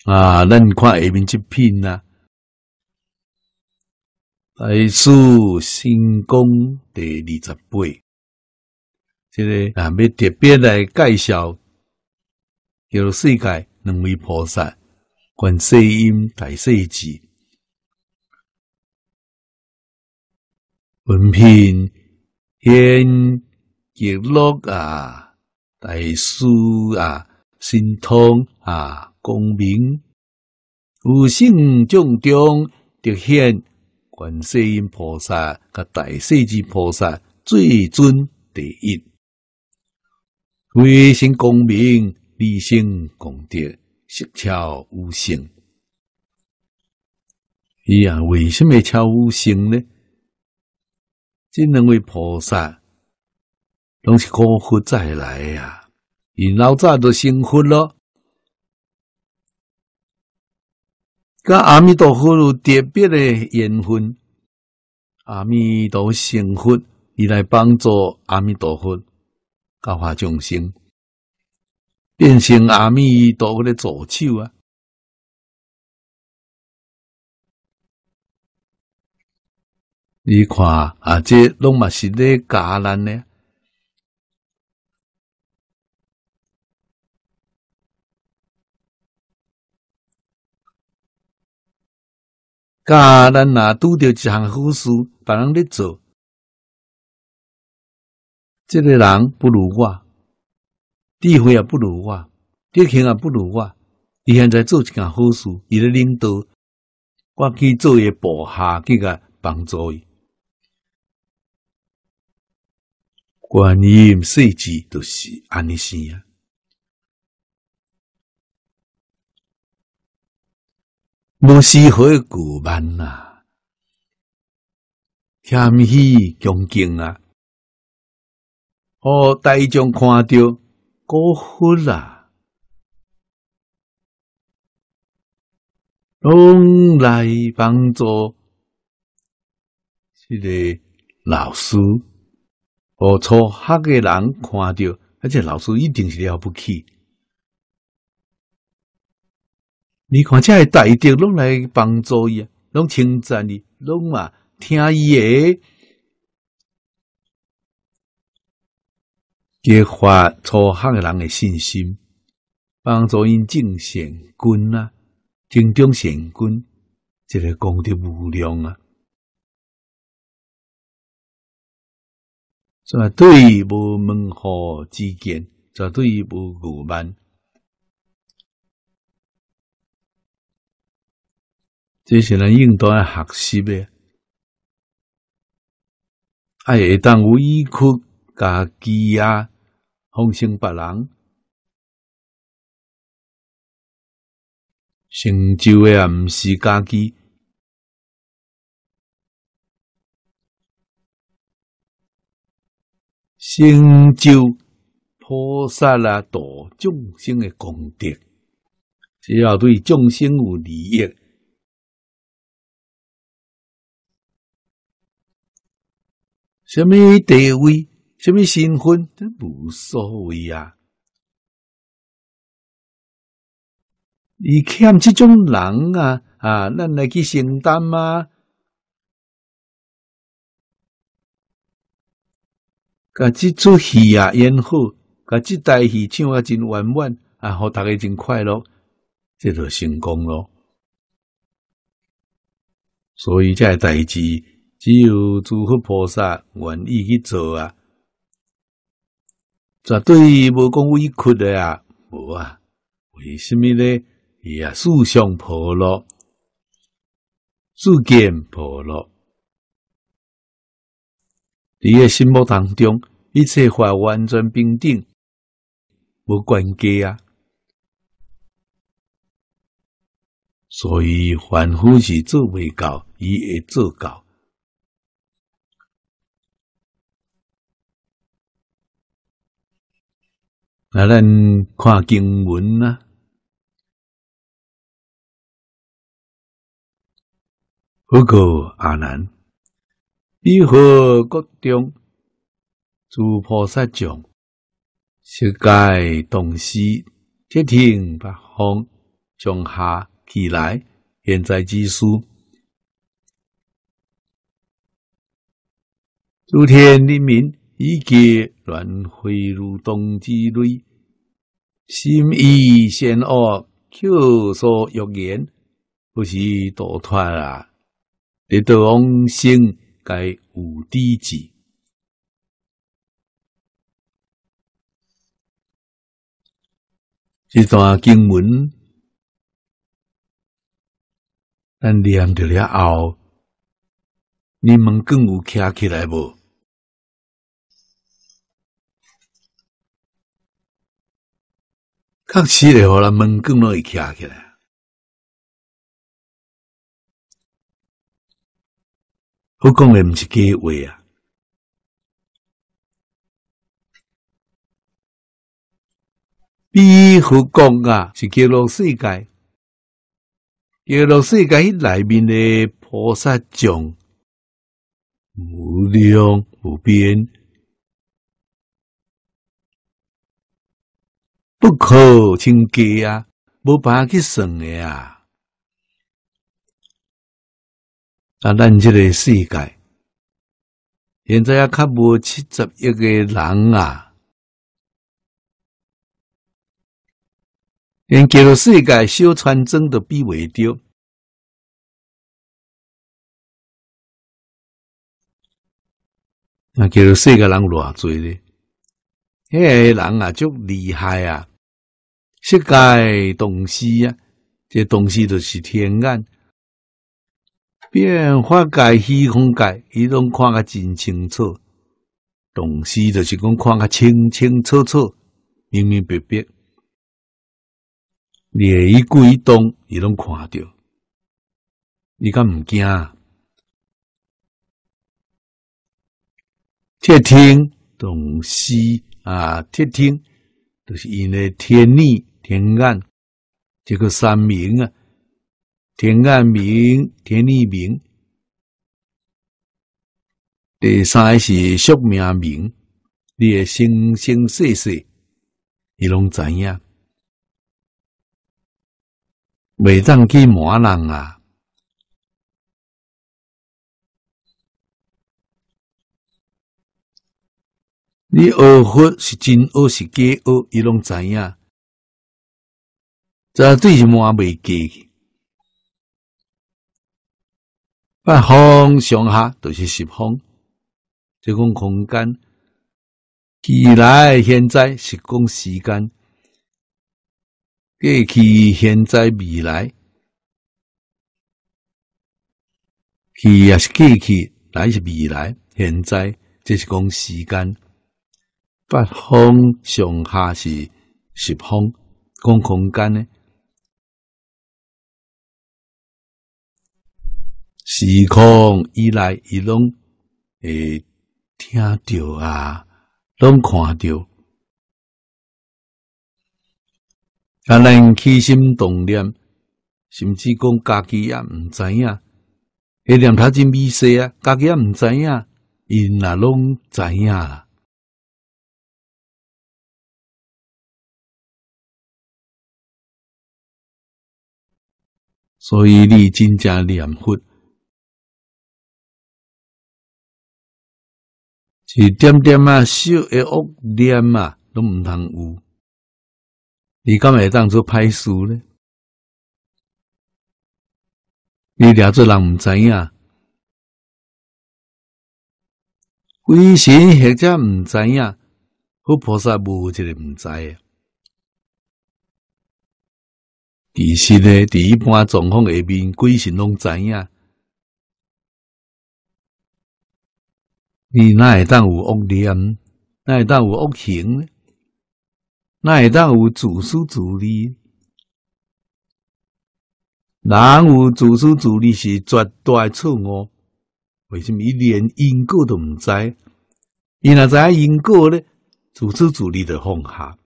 啊，咱看下面这篇呐，《大疏心功》第二十八，这个啊，要特别来介绍，叫世界两位菩萨观世音大世智，文篇天极乐啊，大疏啊，心通啊。功明。无性，将中独现观世音菩萨、甲大势至菩萨最尊第一。微心功名，理心功德，实超无性。咦啊，为什么超无性呢？这两位菩萨，拢是功夫再来呀，因老早都成佛了。甲阿弥陀佛有特别的缘分，阿弥陀成佛，伊来帮助阿弥陀佛教化众生，变成阿弥陀佛的助手啊！你看啊，这拢嘛是咧假难咧。假如那拄着一项好事，别人咧做，这个人不如我，智慧也不如我，德行也不如我，伊现在做一件好事，伊咧领导，我去做一部下，去个帮助伊，观音世智都是安尼想啊，无是何顾板啊！谦虚恭敬啊，哦，大众看到过分啦，拢来帮助这个老师，哦，初学个人看到，而且老师一定是了不起。你看，这系大滴，拢来帮助伊，拢称赞伊，拢嘛听伊个，激发初学个人的信心，帮助因进贤军啊，进忠贤军，这个功德无量啊！绝对无门户之见，绝对无傲慢。这些人应当学习呗。会当无依靠家己啊，奉承别人成就的，不是家己成就菩萨啊，度众生的功德，只要对众生有利益。什么地位，什么身份，都无所谓啊！你欠这种人啊啊，咱来去承担吗？噶，这出戏啊演好，噶这台戏唱啊真圆满，啊，好大家真快乐，这就成功咯。所以这代志只有诸佛菩萨愿意去做啊！绝对无讲委屈的啊，无啊！为什么呢？伊啊，四相破罗，自见破罗。你的心目当中，一切法完全平等，无关格啊！所以凡夫是做未到，伊会做到。那咱看经文啊，不过阿难，彼何国中，诸菩萨众，十界同西，皆听不方上下起来，现在之书，诸天灵民，以及软飞如冻之雷，心意险恶，口说欲言，不时多贪啊！你对往生该有知之。这段经文，咱念完了后，你们更有听起来无？确实嘞，和咱门讲了一起来。佛讲的不是假话啊！比佛讲啊，是叫做世界，叫做世界内面的菩萨众无量无边。不可轻计啊！无办法去算的啊！啊，咱这个世界现在也较无七十亿个人啊，连叫做世界小战争都比未着。那叫做世界人偌济咧？迄个人啊，足厉害啊！世界东西呀，这东西就是天眼，变化界虚空界，伊拢看个真清楚。东西就是讲看个清清楚楚、明明白白。你一动一动，你能看到，你敢唔惊啊？窃听东西啊，铁听就是因为天逆。天眼，这个三明啊，天眼明、天利明，第三是宿命明，你的生生世世，你拢知影，袂当去骂人啊！你恶佛是真恶是假恶，你拢知影。这最近我未记，北风上下都是十方，这讲空间；未来、现在是讲时间，过去、现在、未来，去也是过去，来是未来，现在这是讲时间。北方上下是十方，讲空间呢？时空一来伊拢，会听着啊，拢看着。啊，咱起心动念，甚至讲家己也毋知影，迄念头真美细啊，家己也毋知影，因也拢知影。啦。所以你真正念佛。一点点啊，小的恶点啊，都毋通有。你敢会当做歹事呢？你俩做人毋知影，鬼神或者毋知影，佛菩萨无一个毋知。其实呢，伫一般状况下面，鬼神拢知影。你哪会当有恶念？哪会当有恶行呢？哪会当有自私自利？人有自私自利是绝大错误？为什么？伊连因果都唔知，伊若知因果呢？自私自利就放下。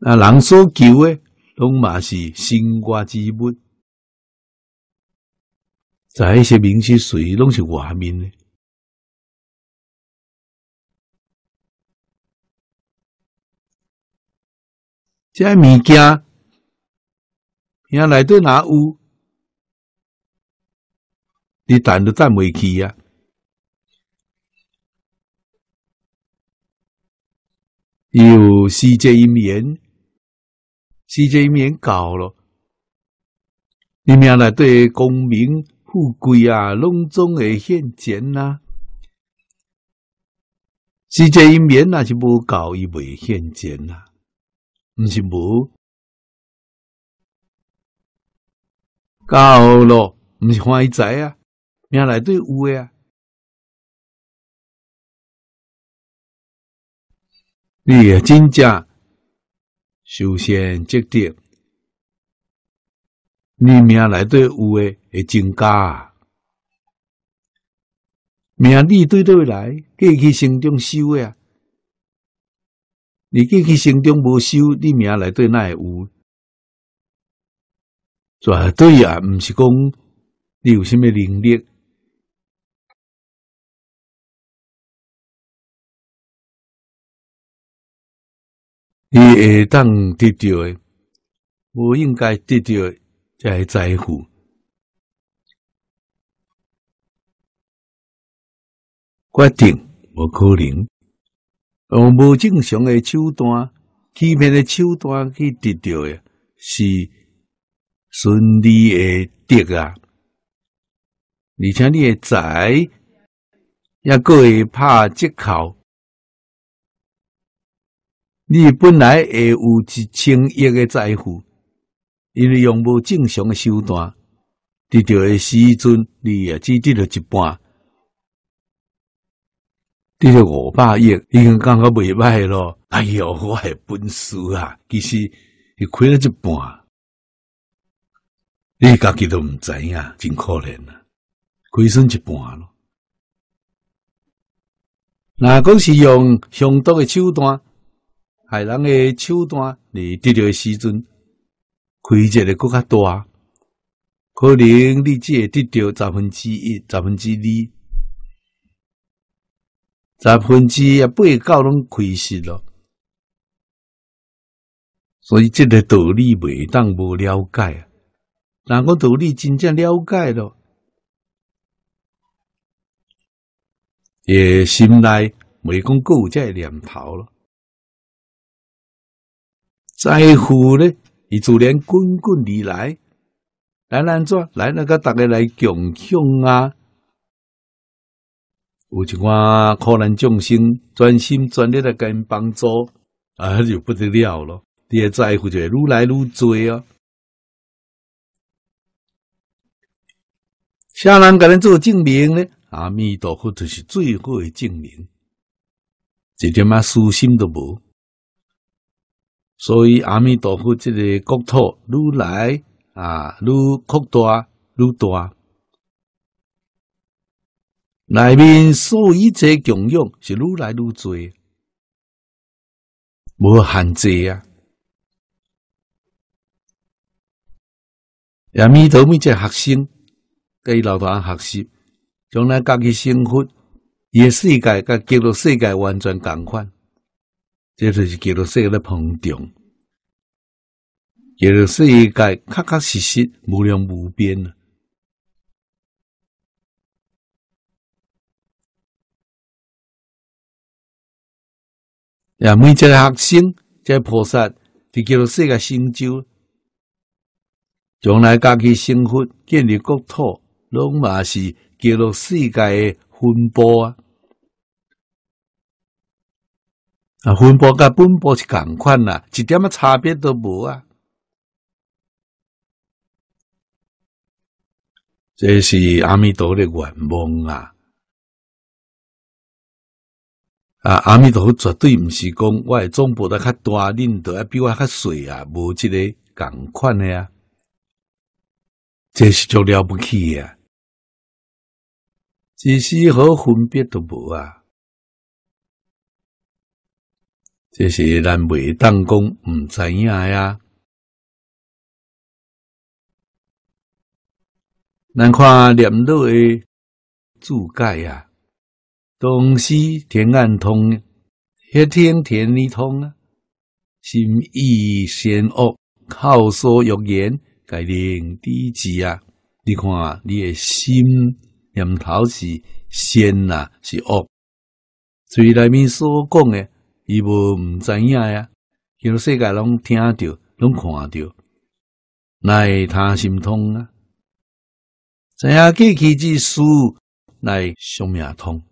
那人所求呢，拢嘛是心外之物。在一些名气水拢是外面的。这物件，你来到哪有？你等都等未起啊！有世界一面，世界一面高了，一面来对公民。富贵啊，拢总会现钱呐。世界阴面，那是无够，伊未现钱呐。毋是无，够咯，毋是发财啊。命来对有诶啊。你也真正修仙即点，你命来对有诶。会增加，名利对对来，计去心中收啊！你计去心中无收，你名来对会有？绝对啊！唔是讲你有甚物能力，你会当得到诶，无应该得到诶，才会在乎。决定无可能，用无正常诶手段、欺骗诶手段去得到诶，是顺利诶得啊！而且你诶仔也过会拍折扣，你本来会有一千亿诶财富，因为用无正常诶手段得到诶时阵，你也只得到一半。跌到五百亿，已经讲觉未歹咯。哎呦，我的本事啊！其实你亏了一半，你自己都毋知影，真可怜啊，亏损一半咯。哪讲是用凶毒的手段害人的手段而得到的时阵，亏起的更加大，可能你只会得到十分之一、十分之二。百分之一八九拢亏失咯，所以这个道理未当无了解啊！若果道理真正了解了，也心内未讲搁在念头了，在乎呢？伊自然滚滚而来，来安做，来那个大家来共享啊！有一寡苦难众心、专心、专力来跟帮助，啊，就不得了了。你二在乎就愈来愈追哦。啥人甲恁做证明呢，阿弥陀佛就是最好的证明，一点嘛私心都无。所以阿弥陀佛这个国土愈来啊，愈扩大愈大。内面所一切供养是愈来愈多，无限制啊！也弥陀弥这学生跟老大学习，将来家居生活也世界甲极乐世界完全同款，这就是极乐世界的膨胀，极乐世界确确实实无量无边呢。呀！每一个学生在菩萨，就叫做世界星就，将来家己生活建立国土，拢嘛是叫做世界的分布啊！啊，分布甲分波是同款啦，一点乜差别都无啊！这是阿弥陀的愿望啊！啊！阿弥陀佛，绝对毋是讲我诶总部的较大，恁都系比我较细啊，无即个共款诶啊，这是足了不起啊，一丝毫分别都无啊，这是咱未当讲毋知影呀，咱看念路诶注解啊。东西天暗通，一天天里通啊！心意先恶，口说欲言，该令低知啊！你看啊，你的心念头是善啊，是恶？嘴内面所讲的，伊无唔知影呀。全世界拢听着，拢看着，乃他心通啊！知影过去之书来，生命通？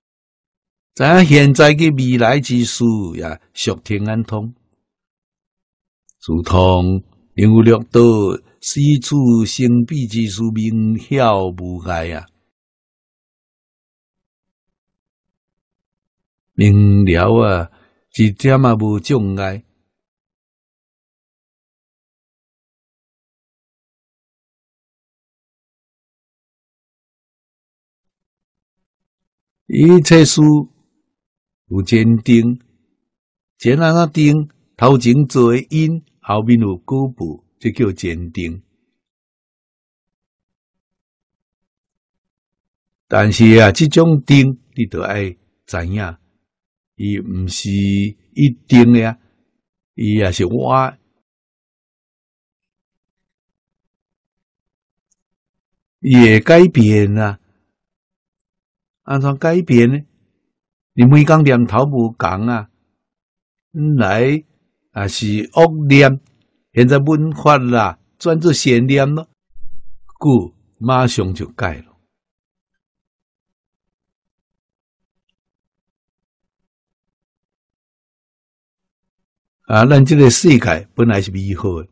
影现在的未来之事呀，属天安通，如通流六道，四处生彼之事，明晓不改啊。明了啊，一点啊无障碍。一切事有尖钉，前啊那钉，头前做硬，后面有骨部，这叫尖钉。但是啊，这种钉你得爱知影，伊唔是一定诶呀，伊也是伊也改变啊。安怎改变呢？你每工念头无共啊，来啊是恶念，现在文化啦专注善念了，故马上就改了。啊，咱这个世界本来是美好诶。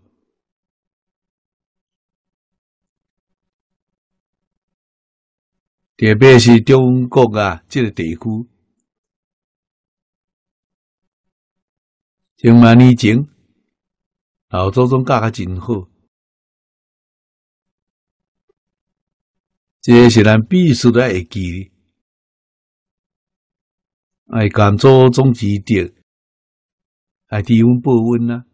特别是中国啊，这个地区。因万年前，老祖宗教真好，这是咱必须得会记的。爱感做宗之点，爱低温保温呐。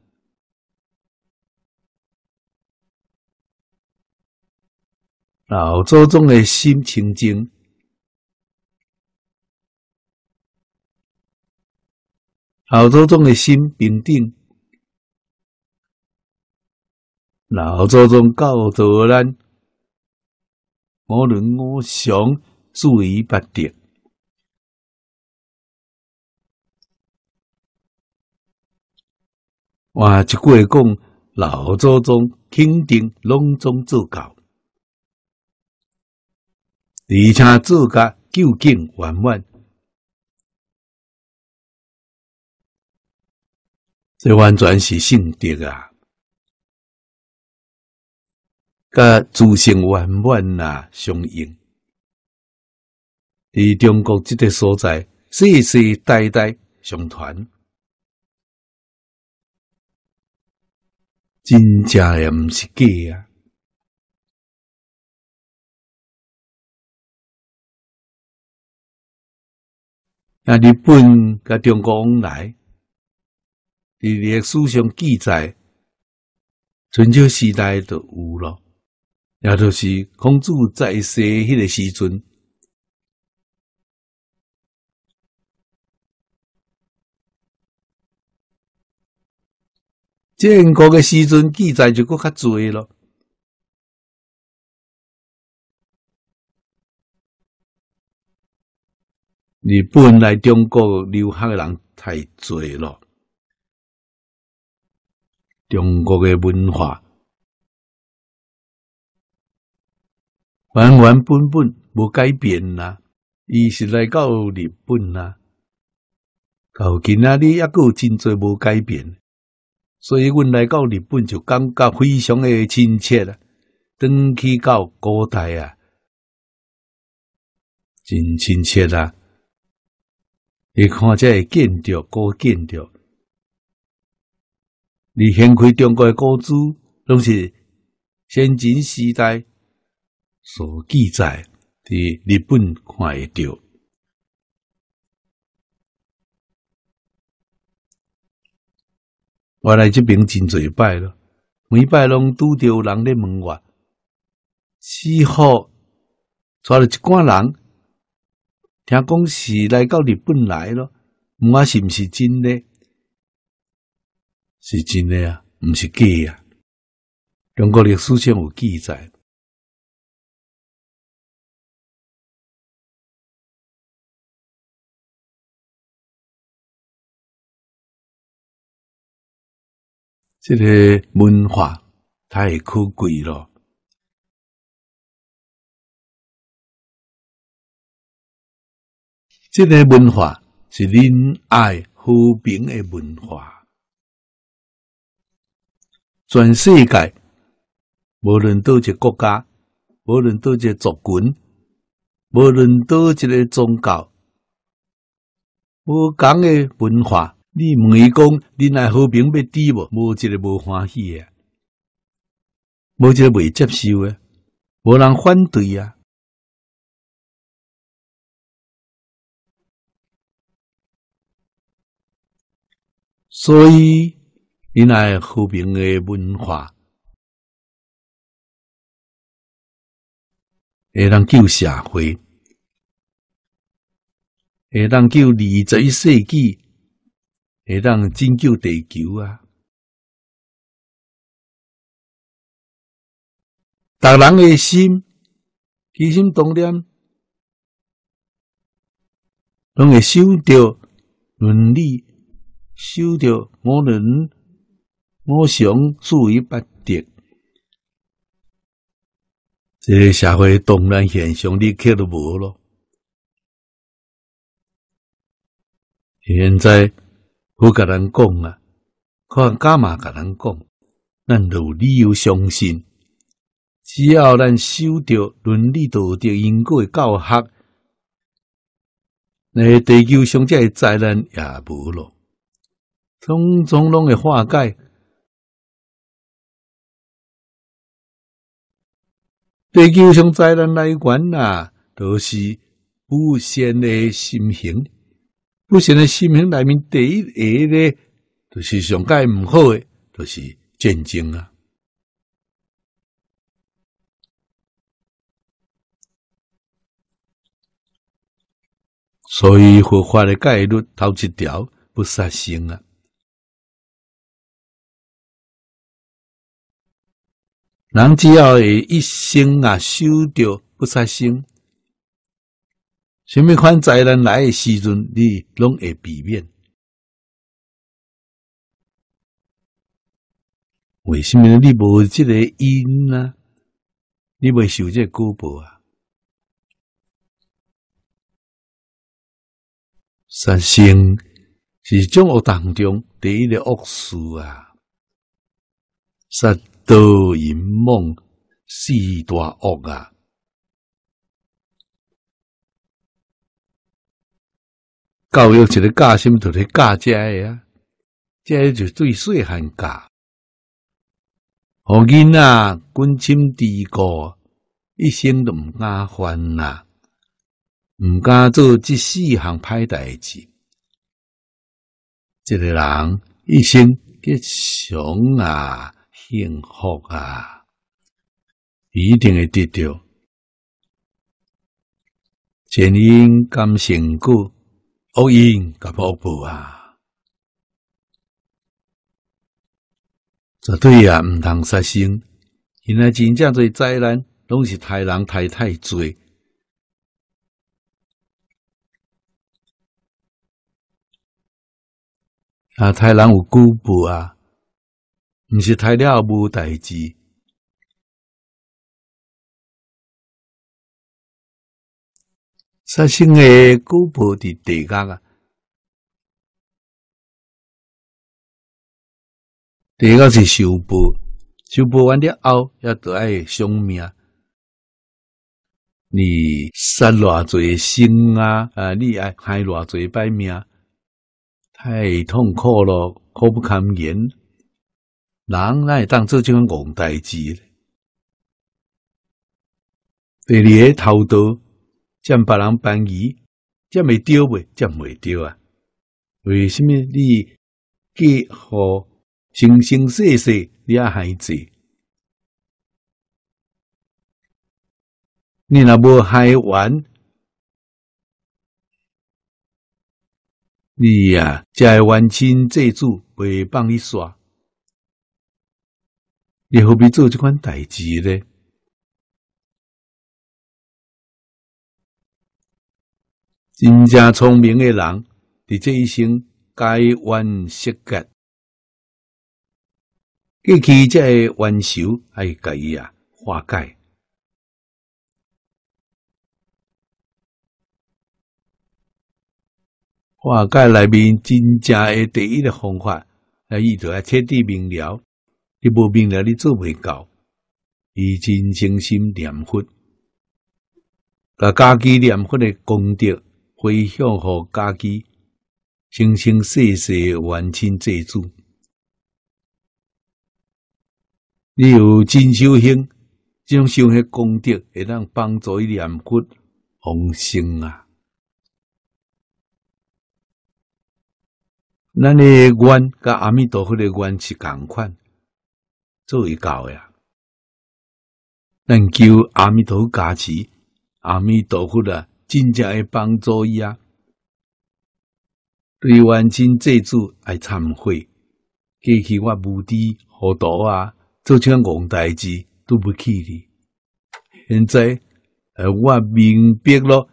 老祖宗的心清净。老祖宗的心平定，老祖宗教导咱，无论我想注意不迭，我只过讲老祖宗肯定隆重做教，而且做教究竟圆满。这完全是圣德啊，甲自信圆满啊相应。伫中国这个所在，世世代代相传，真正也毋是假啊。那日本甲中国往来。伫历史上记载，春秋时代就有咯，也都是孔子在世迄个时阵。建国的时阵记载就佫较侪咯。日本来中国留学的人太侪咯。中国嘅文化原原本本无改变啊。伊是来到日本啊，到今啊，你还佫真侪无改变，所以阮来到日本就感觉非常诶亲切啦。登去到古代啊，真亲切啦！你看这建筑，古建筑。你掀开中国古书，拢是先秦时代所记载伫日本看得到，我来这边真侪摆咯，每摆拢拄着人咧问我，事后抓了一群人，听讲是来到日本来咯，问我是毋是真咧？是真的啊，不是假啊。中国历史上有记载，这个文化太可贵了。这个文化是仁爱和平的文化。全世界，无论多个国家，无论多个族群，无论多一个宗教，无讲的文化，你问伊讲，你爱和平要滴无？无一个无欢喜诶，无一个未接受诶，无人反对啊。所以。因爱和平的文化，会当救社会，会当救二十一世纪，会当拯救地球啊！达人的心，齐心同点，拢会修着伦理，修着我们。我想注意不的，这社会动乱现象，你看了无咯？现在，我甲人讲啊，看干嘛甲人讲？咱有理由相信，只要咱受着伦理道德因果的教学，那地球上这灾难也无咯，从从拢会化解。地球上灾难来源啊，都是不善的心行。不善的心行里面第一个，就是上界唔好诶，就是战争啊。所以佛法的戒律头一条，不杀生啊。人只要会一生啊，修着不杀生，什咪款灾难来嘅时阵，你拢会避免。为什么你无这个因呢？你未受这果报啊？杀生是种恶当中第一个恶事啊！杀。多淫梦，四大恶啊！教育一个教心，就是教遮诶啊。这就对细汉教，互囡仔关心第一一生都唔敢烦啦，唔敢做即四项歹代志。一个人一生吉祥啊。幸福啊，一定会得到。善因感成果，恶因感恶报啊！绝对啊，唔通杀生。现在真正侪灾难，拢是杀人杀太侪。啊，杀人有果报啊！毋是太了无代志，杀生诶，恶无伫地下啊！地下是修补，修补完了后要得爱生命。你杀偌济生啊啊！你爱害偌济百命，太痛苦了，苦不堪言。人来当做种戆代志，二个偷盗，占别人便宜，占袂丢袂，占袂丢啊？为什么你给好形形色色你啊孩子？你若无开玩，你呀在万亲这住会帮你刷。你何必做这款代志呢？真正聪明的人，伫这一生改冤释结，计起这些冤仇，还要啊，化解。化解内面真正的第一个方法，那伊就彻底明了。你无明了，你做未到；以真诚心念佛，把家己念佛的功德回向给家己，生生世世完清济祖。你有真修行，这种修行功德会当帮助念佛往生啊。咱的愿跟阿弥陀佛的愿是同款。做会教呀，咱求阿弥陀加持，阿弥陀佛啊，真正会帮助伊啊。对完境借主来忏悔，过去我无知糊涂啊，做像戆代志都不去的。现在，呃，我明白咯，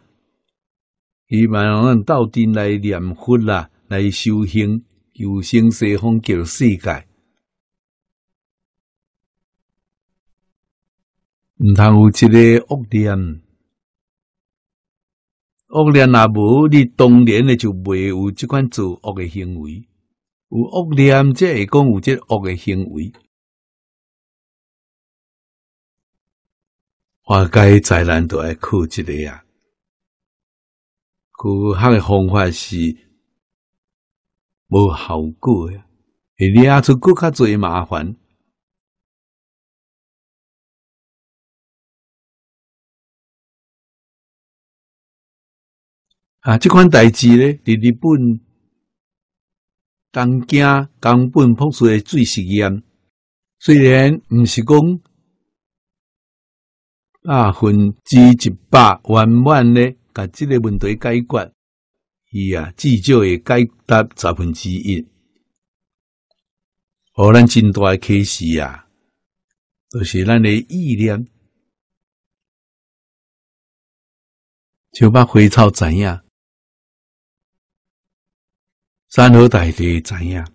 希望咱斗到来念佛啦，来修行，修行西方极乐世界。唔通有即个恶念，恶念也无，你当然的就袂有即款作恶嘅行为。有恶念，即系讲有即恶嘅行为。化解灾难都爱靠即个呀。古下嘅方法是无效果呀，会惹出更较侪麻烦。啊，这款代志咧，伫日本东京江本博士诶最实验，虽然唔是讲百分之一百圆满咧，甲这个问题解决，伊啊，至少会解答十分之一。咱真大诶启示啊，著是咱诶意念，就把花草知影。三河大地怎样？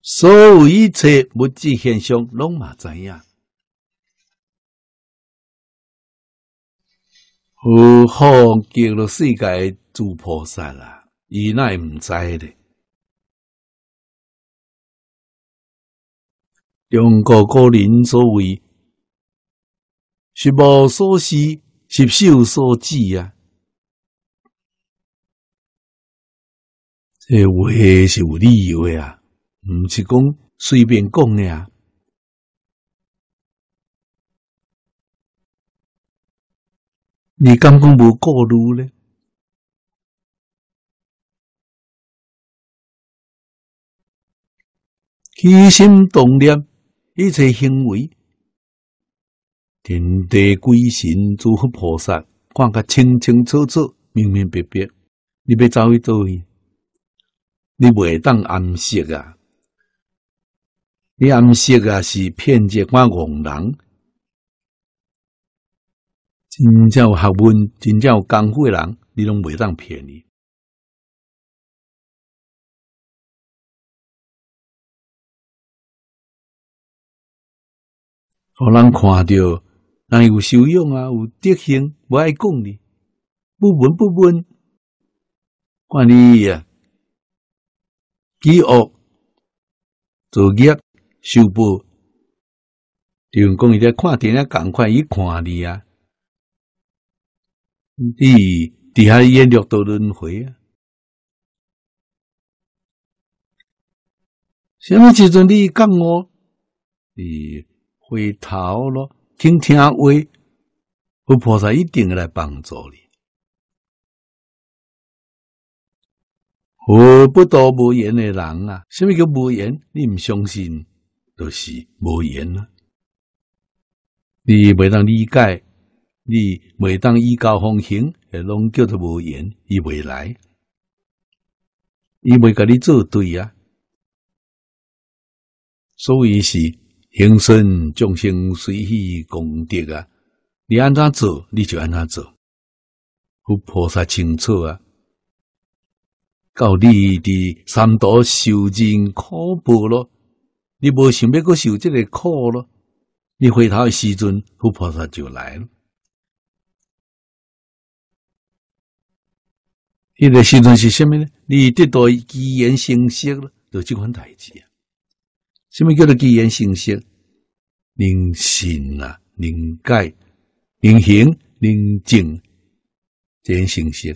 所有一切物质现象，拢嘛怎样？何况极乐世界诸菩萨伊那会不知咧？中国古人所谓“是无所思，是受所知”啊。这话是有理由的啊，毋是讲随便讲的啊。你敢讲无顾虑咧，起心动念，一切行为，天地鬼神、诸佛菩萨，看个清清楚楚、明明白白，你要走去走去。你袂当暗色啊！你暗色啊是骗只关戆人，真正有学问，真正有功夫的人，你拢袂当骗伊。互人看到，人有修养啊，有德行，无爱讲你，不闻不问，看你呀！饥饿、作业、修报，讲伊在看电影，赶快去看你啊！你底下业六多轮回啊！什么时阵你讲我？你回头咯，听天威，菩萨一定来帮助你。我不多无言的人啊，什么叫无言？你唔相信，就是无言啊。你袂当理解，你袂当依教奉行，诶，拢叫做无言，伊袂来，伊袂甲你做对啊。所以是行善，众生随喜功德啊。你安怎做，你就安怎做，佛菩萨清楚啊。到你伫三多受尽苦报咯，你无想要去受即个苦咯，你回头诶时阵，佛菩萨就来了。迄个时阵是虾米呢？你得到机缘成熟了，就即款代志啊。啥物叫做机缘成熟？宁静啊，宁静，宁行、宁静，这样成熟。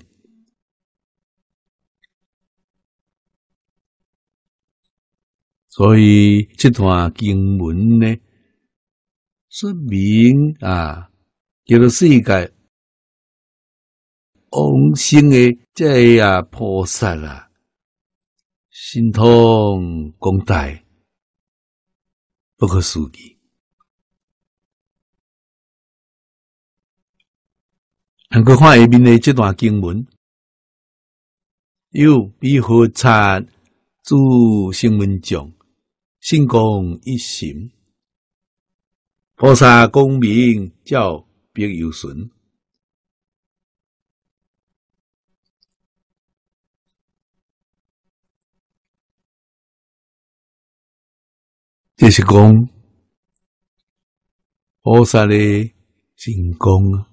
所以这段经文呢，说明啊，这个世界往生的这啊菩萨啊，神通广大，不可思议。我们看下面的这段经文，有比何差？诸声闻众。净功一心，菩萨功名叫别有神。这是讲菩萨的进功啊！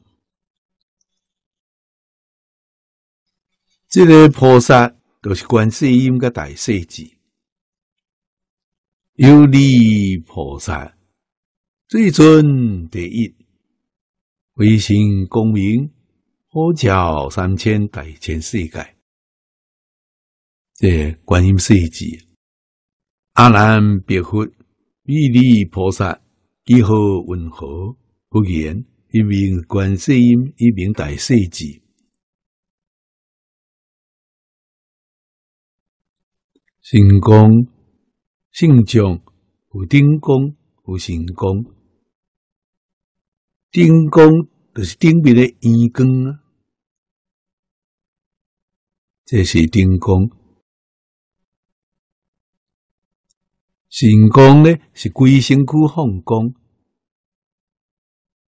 这个菩萨就是观世音的大势至。有理菩萨最尊第一，微神功明，可教三千大千世界。这观音世集，阿难别佛，琉璃菩萨，几何问和，不言。一名观世音，一名大世字。圣公。姓蒋，有丁公，有神公。丁公就是顶面的烟光啊，这是丁公。神公呢是龟身躯奉光，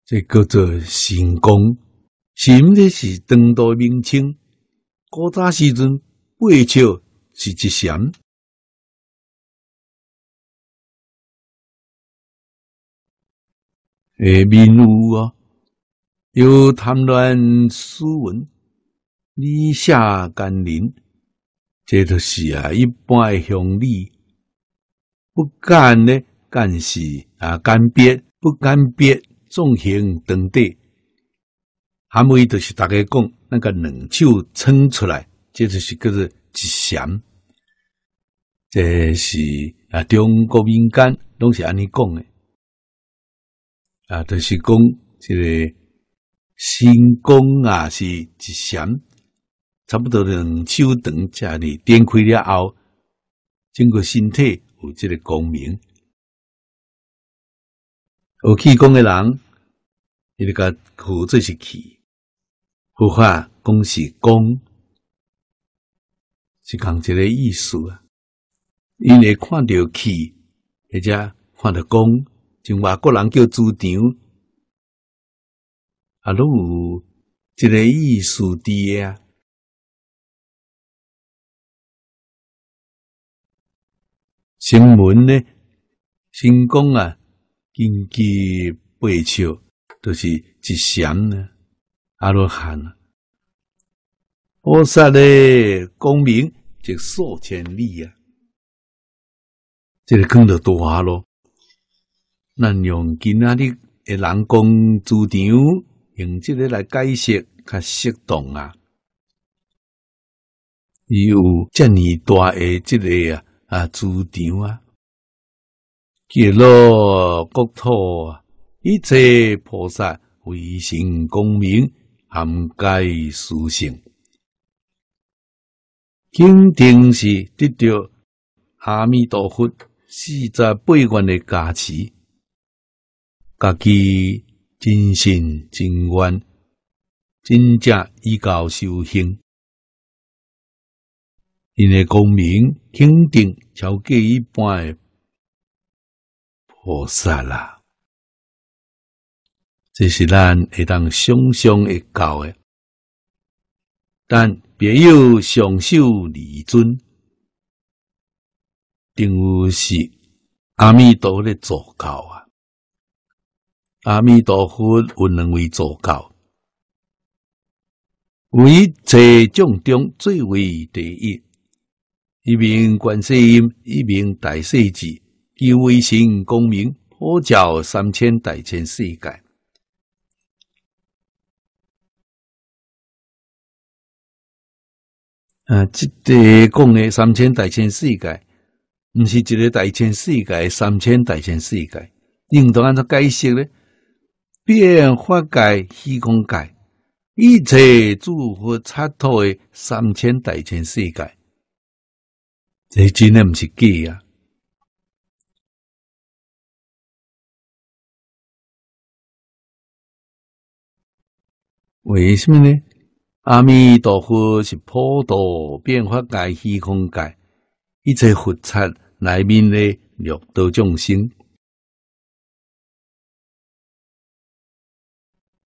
这叫做神公。神呢是当代名称，古早时阵，八桥是一神。诶，民有啊，有谈论诗文，礼下甘霖，这都是啊，一般乡里，不敢呢干是啊，干别不敢别，众行登对，还袂就是大家讲那个两酒撑出来，这就是叫做吉祥，这是啊，中国民间拢是安尼讲诶。啊，就是讲这个心功啊，是一项差不多两手长长哩。点开了后，整个身体有这个光明。有气功的人，伊那个呼吸是气，呼法功是功，是讲这个意思啊。因为看到气，或者看到功。像外国人叫猪场，阿有一个意思的啊。新闻呢，新讲啊，经济背翘，都是吉祥呢。阿罗汉，菩萨呢，功名就数千里啊，这个讲得多咯。咱用今仔日诶人工主场，用即个来解释较适当啊！伊有遮尔大诶即个啊啊场啊，极乐国土啊，一切菩萨唯心光明含盖殊胜，肯定是得到阿弥陀佛四十八愿诶加持。家己真心真愿，真正依靠修行，因的功名肯定超过一般的菩萨啦。这是咱一党想象会教的，但别有相受离尊，定无是阿弥陀的左教啊。阿弥陀佛，有能为做教，为七众中最为第一。一名观世音，一名大世界，救微生，光明普照三千大千世界。嗯，即个讲的三千大千世界，毋是一个大千世界，三千大千世界，应当安怎解释咧。变化界虚空界，一切诸佛出头的三千大千世界，这真的不是假啊？为什么呢？阿弥陀佛是普度变化界虚空界，一切佛刹内面的六道众生。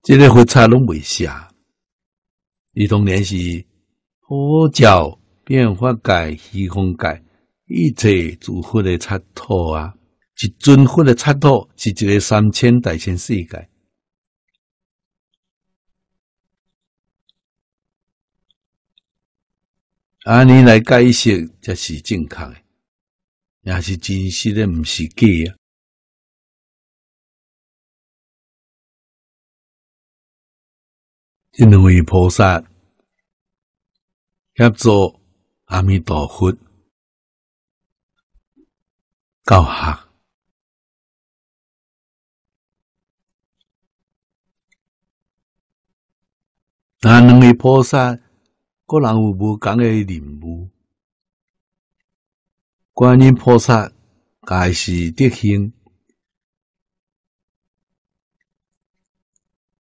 这个灰尘拢未下，伊当然是佛教、变化界、虚空界一切诸佛的尘土啊，一尊佛的尘土是一个三千大千世界。阿尼来解释才是正确的，也是真实的，不是假。因为菩萨协助阿弥陀佛，高下；二能为菩萨各人无无讲的任悟，观音菩萨皆是德行。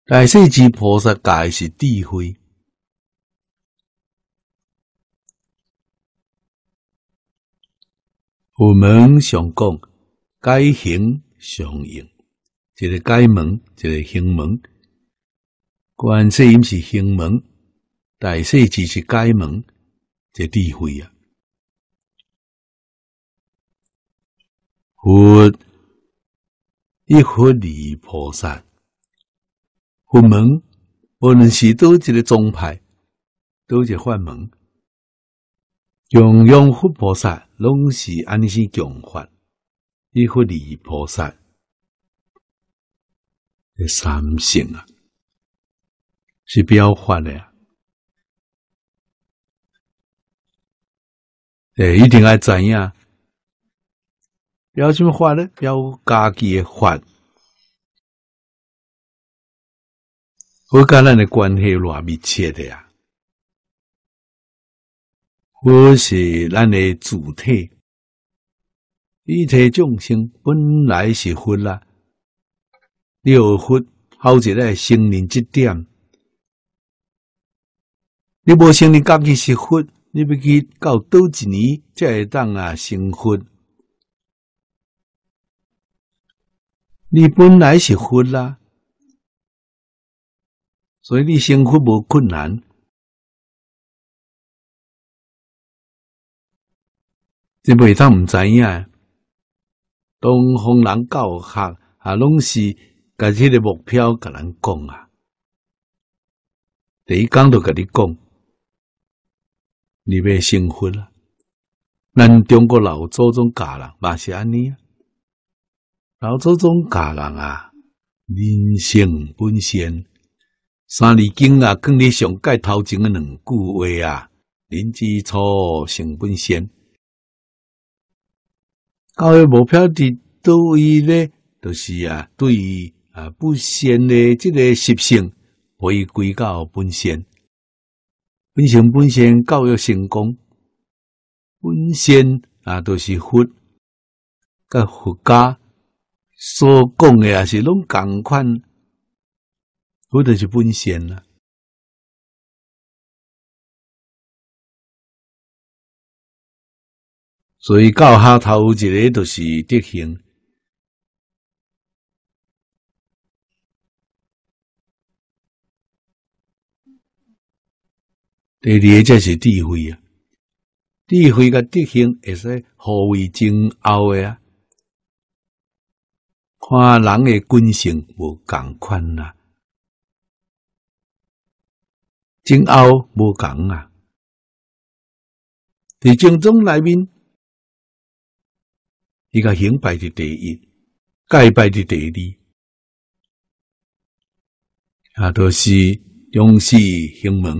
大世界菩萨戒是智慧。佛门上讲该行相应，一个该门，一个行门。观世音是行门，大世界是该门，这智慧啊。佛一佛离菩萨。佛门无论是多一个宗派，多一个法门，用拥佛菩萨，拢是安心讲法。一佛二菩萨，这三性啊，是标法的。哎，一定要怎样？要什么法呢？要家己的法。我跟咱的关系偌密切的呀！我是咱的主体，一切众生本来是佛啦。你有佛好在个承认这点。你无承认，甲去是佛，你要去到多一年，才会当啊成佛。你本来是佛啦。所以你生活无困难，你袂当唔知影。东方人教学啊，拢是家己诶目标甲人讲啊，第一讲就甲你讲，你要生活啦。咱中国老祖宗教人嘛是安尼啊，老祖宗教人啊，人性本善。三字经啊，讲咧上盖头前的两句话啊，“人之初，性本善。”教育目标伫倒位咧，就是啊，对于啊不善的这个习性，回归到本善，本善本善教育成功，本善啊都是佛，甲佛家所讲的也是拢同款。不得是本性啦，所以教下头一个就是德行，第二个才是智慧啊，智慧甲德行会使互为增的啊，看人个根性无共款啦。前后无同啊！在正宗内面，伊个行拜的第一，拜拜的第二，啊，都是重视行门，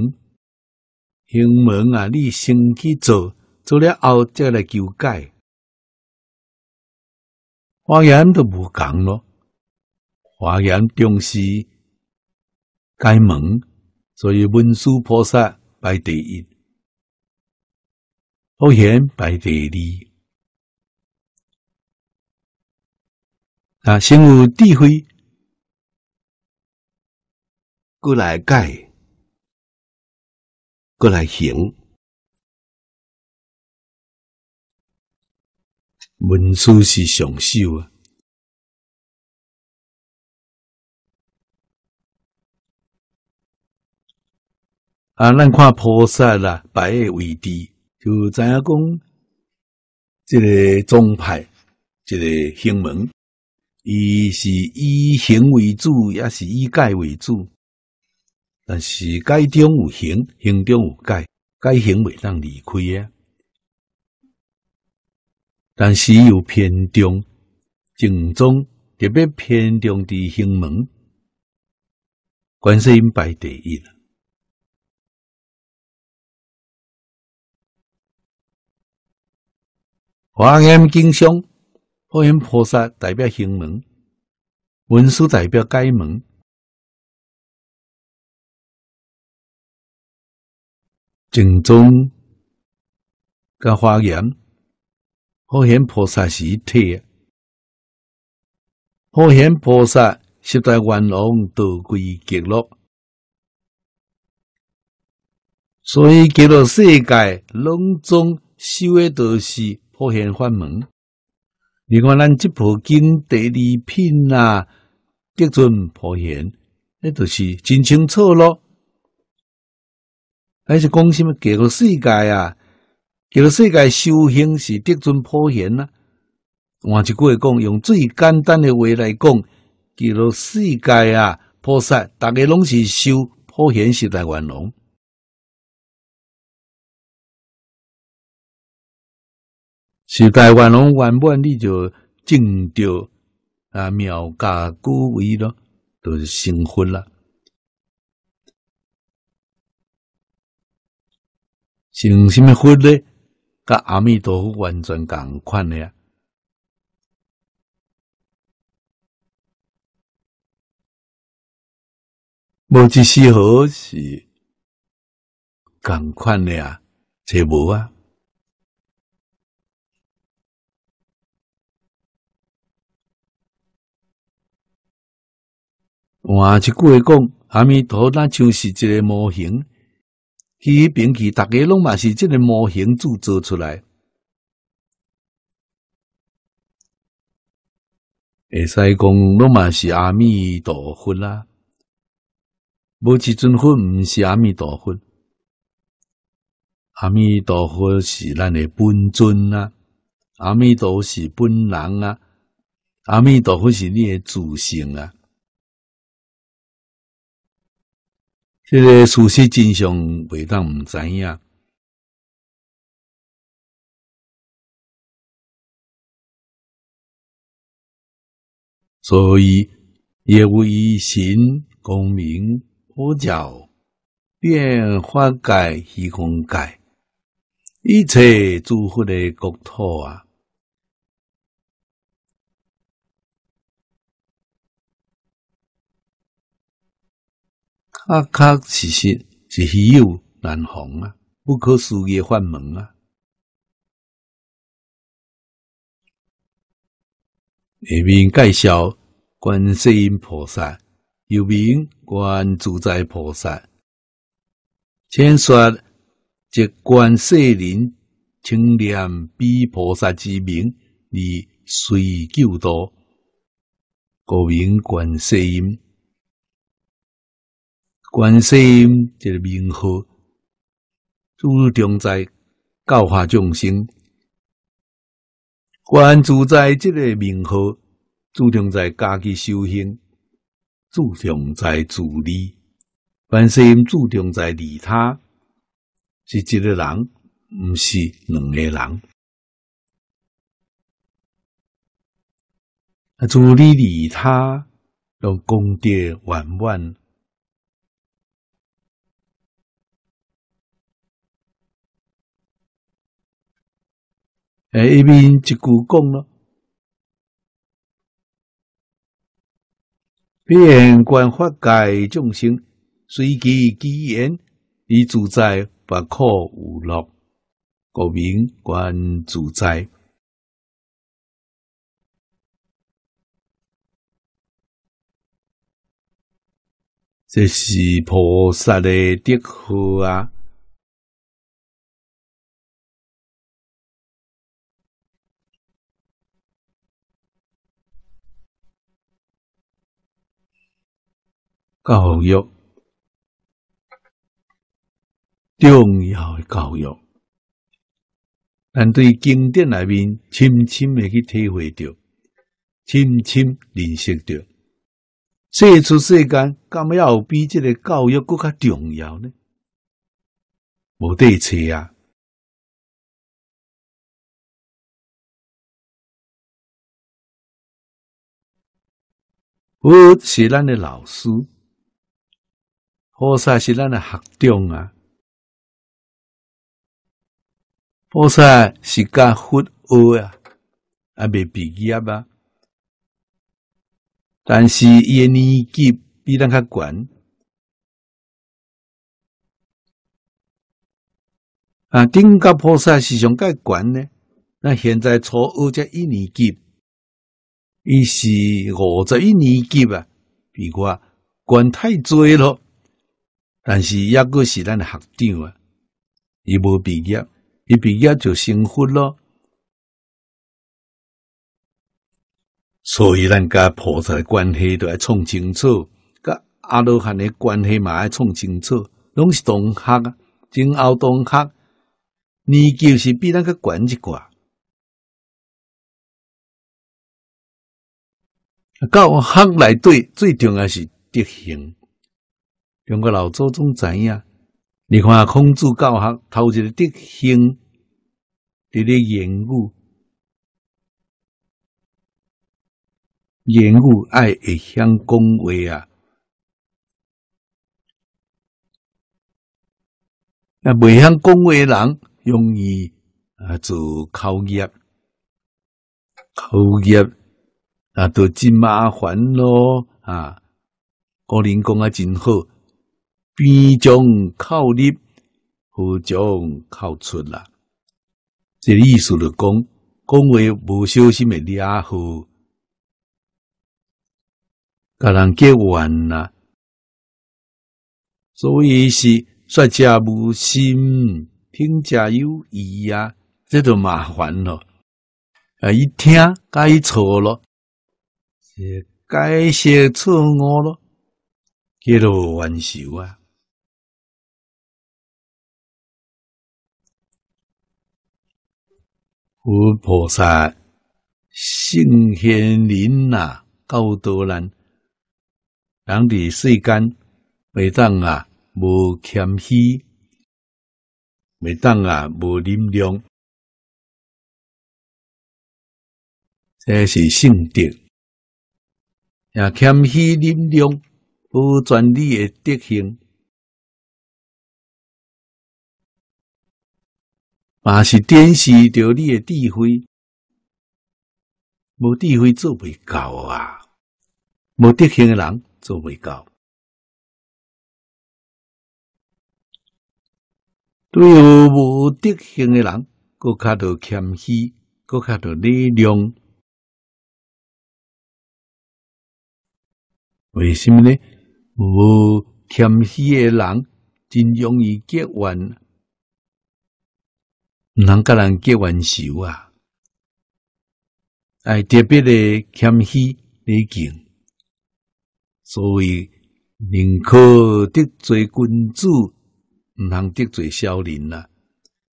行门啊！你先去做，做了后再来求解，华严都无讲咯，华严重视解门。所以文殊菩萨排第一，普贤排第二。啊，先有智慧，过来改，过来行。文殊是上首啊。啊，咱看菩萨啦，摆诶为置就知影讲？这个宗派，这个兴门，伊是以行为主，也是以戒为主。但是戒中有行，行中有戒，戒行未当离开啊。但是有偏重、正宗特别偏重的兴门，观世音排第一了。华严经上，华严菩萨代表行门，文殊代表解门，正宗跟华严，华严菩萨是体，华严菩萨十大愿王都归极乐，所以极乐世界拢重修的都是。破现法门，你看咱这部经第二品啊，德尊破现，那都是真清楚咯。还是讲什么极乐世界啊？极乐世界修行是德尊普贤啊。换一句来讲，用最简单的话来讲，极乐世界啊，菩萨，大家拢是修普贤是大圆龙。世界完龙原本你就净着啊！苗家古味咯，都是成佛啦。成什么佛呢？甲阿弥陀佛完全共款的呀。无一丝毫是共款的啊，这无啊。换一句话讲，阿弥陀那就是一个模型，其兵器大家拢嘛是这个模型铸造出来。会使讲拢嘛是阿弥陀佛啦，无一尊佛毋是阿弥陀佛，阿弥陀佛是咱的本尊啊，阿弥陀是本人啊，阿弥陀佛是你的自性啊。这个事实真相，未当毋知影。所以，也无以心功名、呼叫、变化界虚空界，一切诸佛的国土啊。阿卡其实是稀有难逢啊，不可议的法门啊。下面介绍观世音菩萨，又名观自在菩萨。先说，即观世音清念比菩萨之名而随救度，故名观世音。观世音即个名号，注定在教化众生；观自在即个名号，注定在家己修行；注定在自利；观世音注定在利他，是一个人，毋是两个人。啊，助利利他，让功德圆满。下一面一句讲咯，遍观法界众生随其机缘以自在不可无乐，故名观自在，这是菩萨的德号啊。教育重要，教育，但对经典内面，深深去体会着，深深认识着，世出世间，干嘛要比这个教育更加重要呢？无对错啊！我是咱的老师。菩萨是咱的学长啊，菩萨是教佛二呀，啊没毕业吧？但是一年级比咱较管啊，顶个菩萨是上盖管呢。那现在初二才一年级，伊是五十一年级吧，比过管太多了。但是抑个是咱的学长啊，伊无毕业，伊毕业就成副咯。所以咱甲菩萨的关系都要创清楚，甲阿罗汉的关系嘛要创清楚，拢是同学，啊，前后同学，你就是比咱个悬一寡。教学来对，最重要是德行。中国老祖宗知影，你看孔子教学，头一个德行，伫咧言语，言语爱会晓讲话啊，啊，未向恭维人容易啊做口业，口业啊都真麻烦咯啊，古人讲啊真好。边将靠入，何将靠出啦？这意思就讲，讲话无小心的惹祸，甲人结完啦。所以是说者无心，听者有意啊，这就麻烦了。啊，一听该错了，该些错误了，给侬玩笑啊！佛菩萨，圣贤人啊，教导咱，人伫世间，每当啊无谦虚，每当啊无忍量，这是圣德。呀，谦虚忍让，保全利的德行。嘛是展示着你的智慧，无智慧做袂到啊！无德行的人做袂到。对于无德行的人，搁较着谦虚，搁较着力量，为什么呢？无谦虚的人真容易结怨。唔通个人结完仇啊！哎，特别的谦虚礼敬，所以宁可得罪君子，唔通得罪小人啊。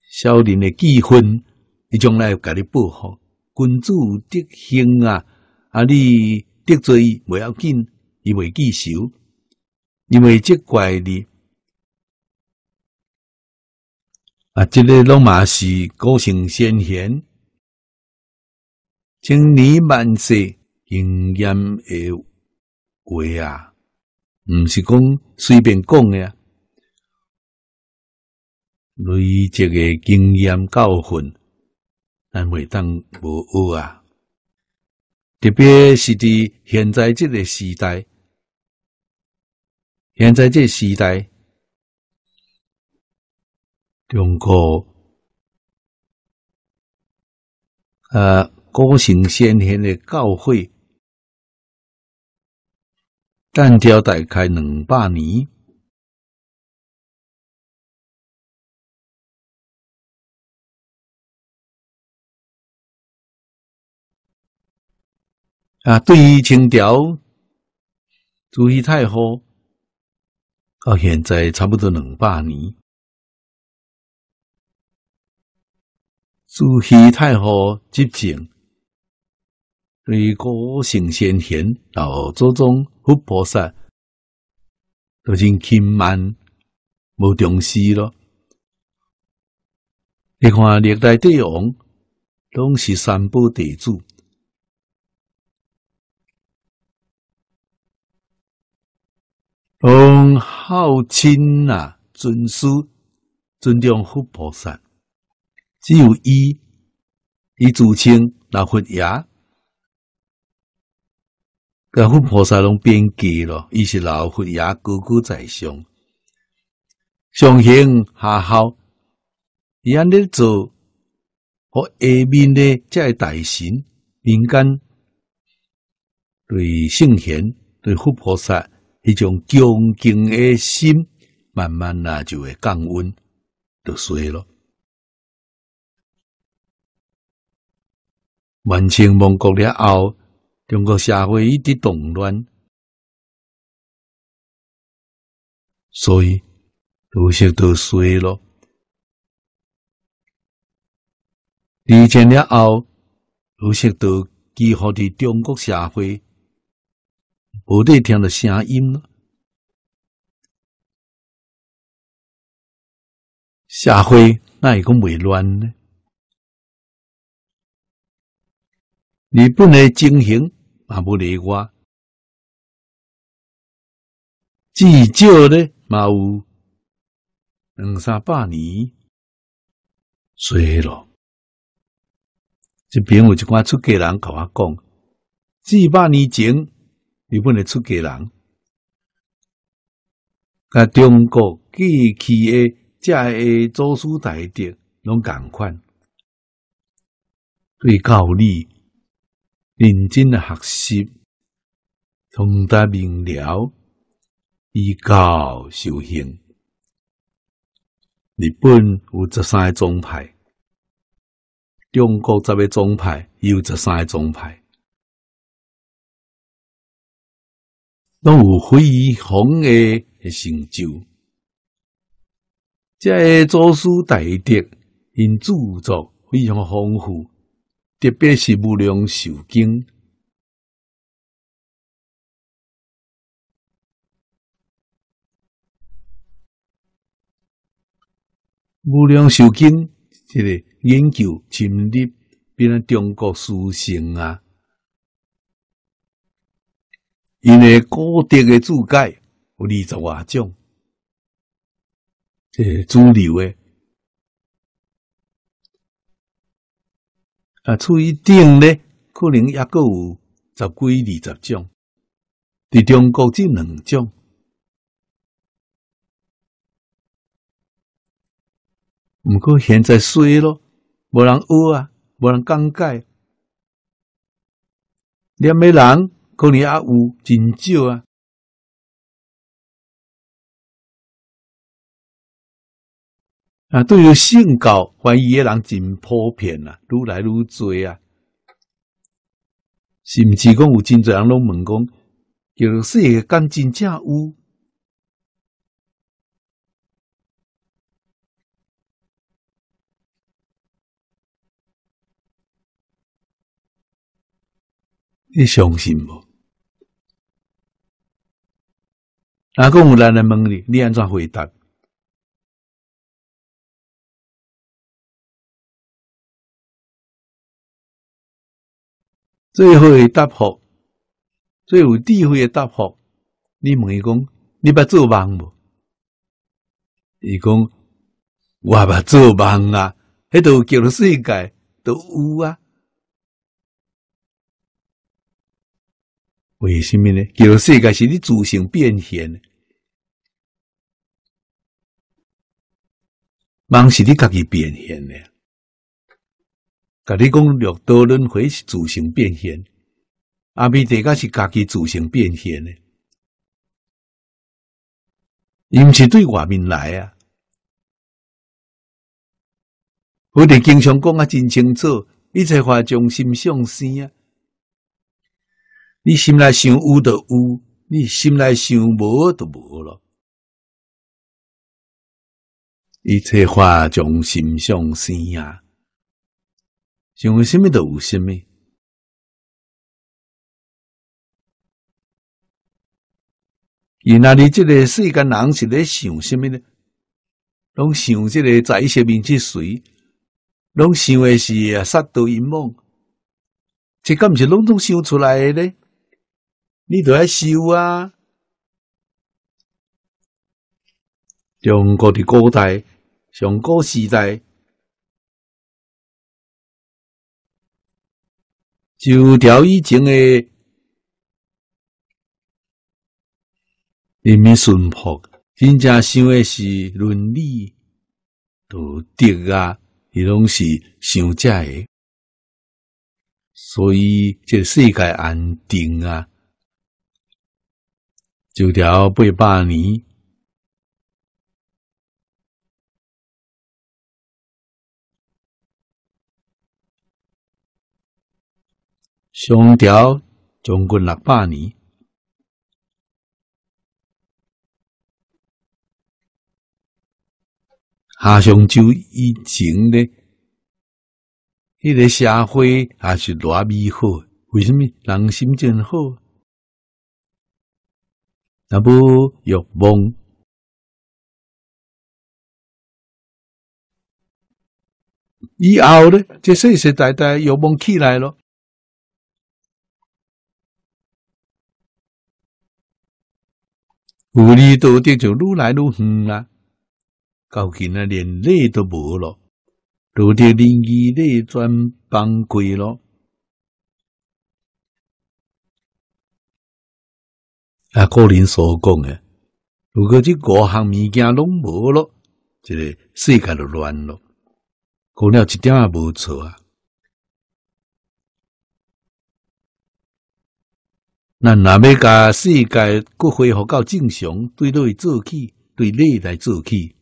小人的记恨，伊将来要甲你报复。君子德兴啊，啊，你得罪未要紧，伊未记仇，因为这怪的。啊！这个拢嘛是高性先贤，经年万岁经验的话啊，毋是讲随便讲的啊。对于个经验教训，咱袂当无学啊。特别是伫现在即个时代，现在即个时代。用过，呃，个行先天的教会，单挑大概两百年。啊，对于清朝，朱一太后，到现在差不多两百年。朱熹太后即景，对古圣先贤、老祖宗、佛菩萨都真轻慢，无重视了。你看历代帝王，都是三宝地主，拢好亲啊，尊师，尊重佛菩萨。只有伊，伊自称老佛爷，甲佛菩萨拢变忌咯，伊是老佛爷高高在上，上行下效，伊安尼做，我下面咧再大神，民间对圣贤、对佛菩萨一种恭敬的心，慢慢啊就会降温，就衰咯。满清亡国了后，中国社会一直动乱，所以土石都衰了。离间了后，土石都几乎的中国社会，无得听到声音了。社会那会讲未乱呢？日本的政行也要例外，至少呢嘛有两三百年。即边有一寡出家人跟我讲，四百年前，日本的出家人甲中国过去诶，即个祖师大德拢共款对教汝。认真学习，通达明了，依教修行。日本有十三宗派，中国十个宗派有十三宗派，都有辉煌的成就。这些祖师大德，因著作非常丰富。特别是《无量寿经》，《无量寿经》这个研究、深入，变成中国书圣啊，因为古代的注解有二十多种，这主流的。啊，出于顶咧，可能也够有十几二十种，伫中国只两种，唔过现在衰咯，无人学啊，无人讲解，连诶人可能也有真少啊。啊，对于性交，怀疑诶人真普遍啊，愈来愈多啊，是毋是讲有真侪人拢问讲，叫说诶感情真有，你相信无？啊，讲有人来问你，你安怎回答？最会答复、最有智慧的答复，你问伊讲，你捌做梦无？伊讲我捌做梦啊，迄度叫做世界都有啊。为虾米呢？叫做世界是你自行变现，梦是你自己变现的。甲你讲六道轮回是自行变现，阿弥陀佛是家己自行变现的，毋是对外面来啊。我哋经常讲啊，真清楚，一切法从心上生啊。你心内想有，著有；你心内想无，著无咯。一切法从心上生啊。想为虾么都有虾么？现在你这个世间人是咧想虾么呢？拢想这个在一些面去随，拢想的是杀多阴谋，这敢不是拢都想出来的呢？你都爱想啊！中国的古代，上古时代。就条以前的人民淳朴，真正想的是伦理、道德啊，伊拢是想遮的，所以这世界安定啊，就条八百年。上朝将近六百年，下上周以前呢，迄个社会也是偌美好，为什么人心真好？那不欲望，以后呢，这世世代代欲望起来了。有厘头的就愈来愈远啦，到今啊连理都无咯，都得连衣类全帮鬼咯。啊，个人所讲的，如果这各项物件拢无咯，这个世界就乱咯。讲了一点也无错啊。那若要甲世界各恢复到正常，对内做起，对内来做起，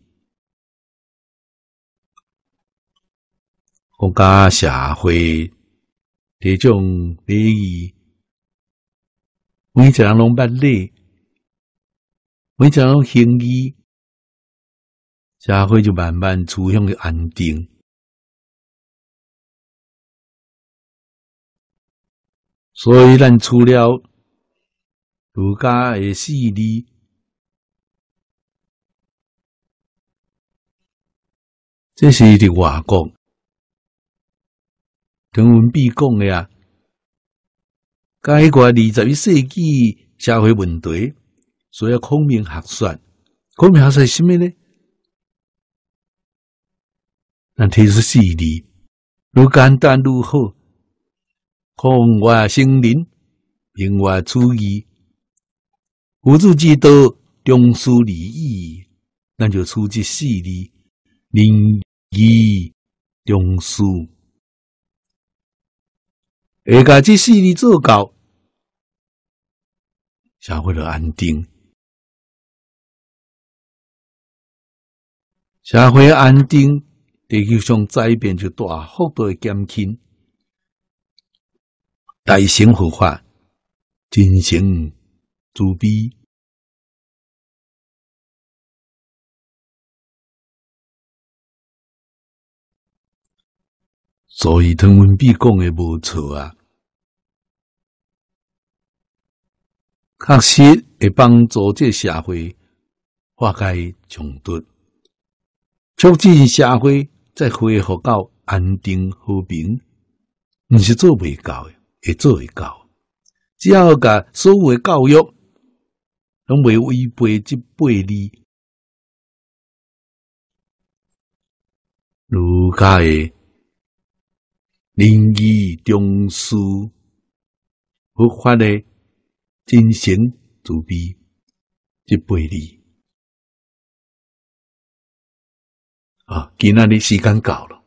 国家社会这种利益，每一人拢捌利，每一人拢兴益，社会就慢慢趋向于安定。所以咱除了儒家的四字，这是伫外国，唐文笔讲的啊。解决二十世纪社会问题，需要孔明学算，孔明学算什么呢？咱提出四字，如简单如好，空外心灵，另外注意。互助之道，众数利益，咱就出自四字：仁义众数。而家这四字做高，社会了安定，社会安定，地球上灾变就大幅度的减轻，大型佛法进行。足逼，所以唐文弼讲的无错啊！确实会帮组织社会化解冲突，促进社会再恢复到安定和平。你是做未到，的，会做会到，只要甲所有教育。拢未违背这百儒家的仁义中书佛法的真神，足笔这八里啊，今那时间到了。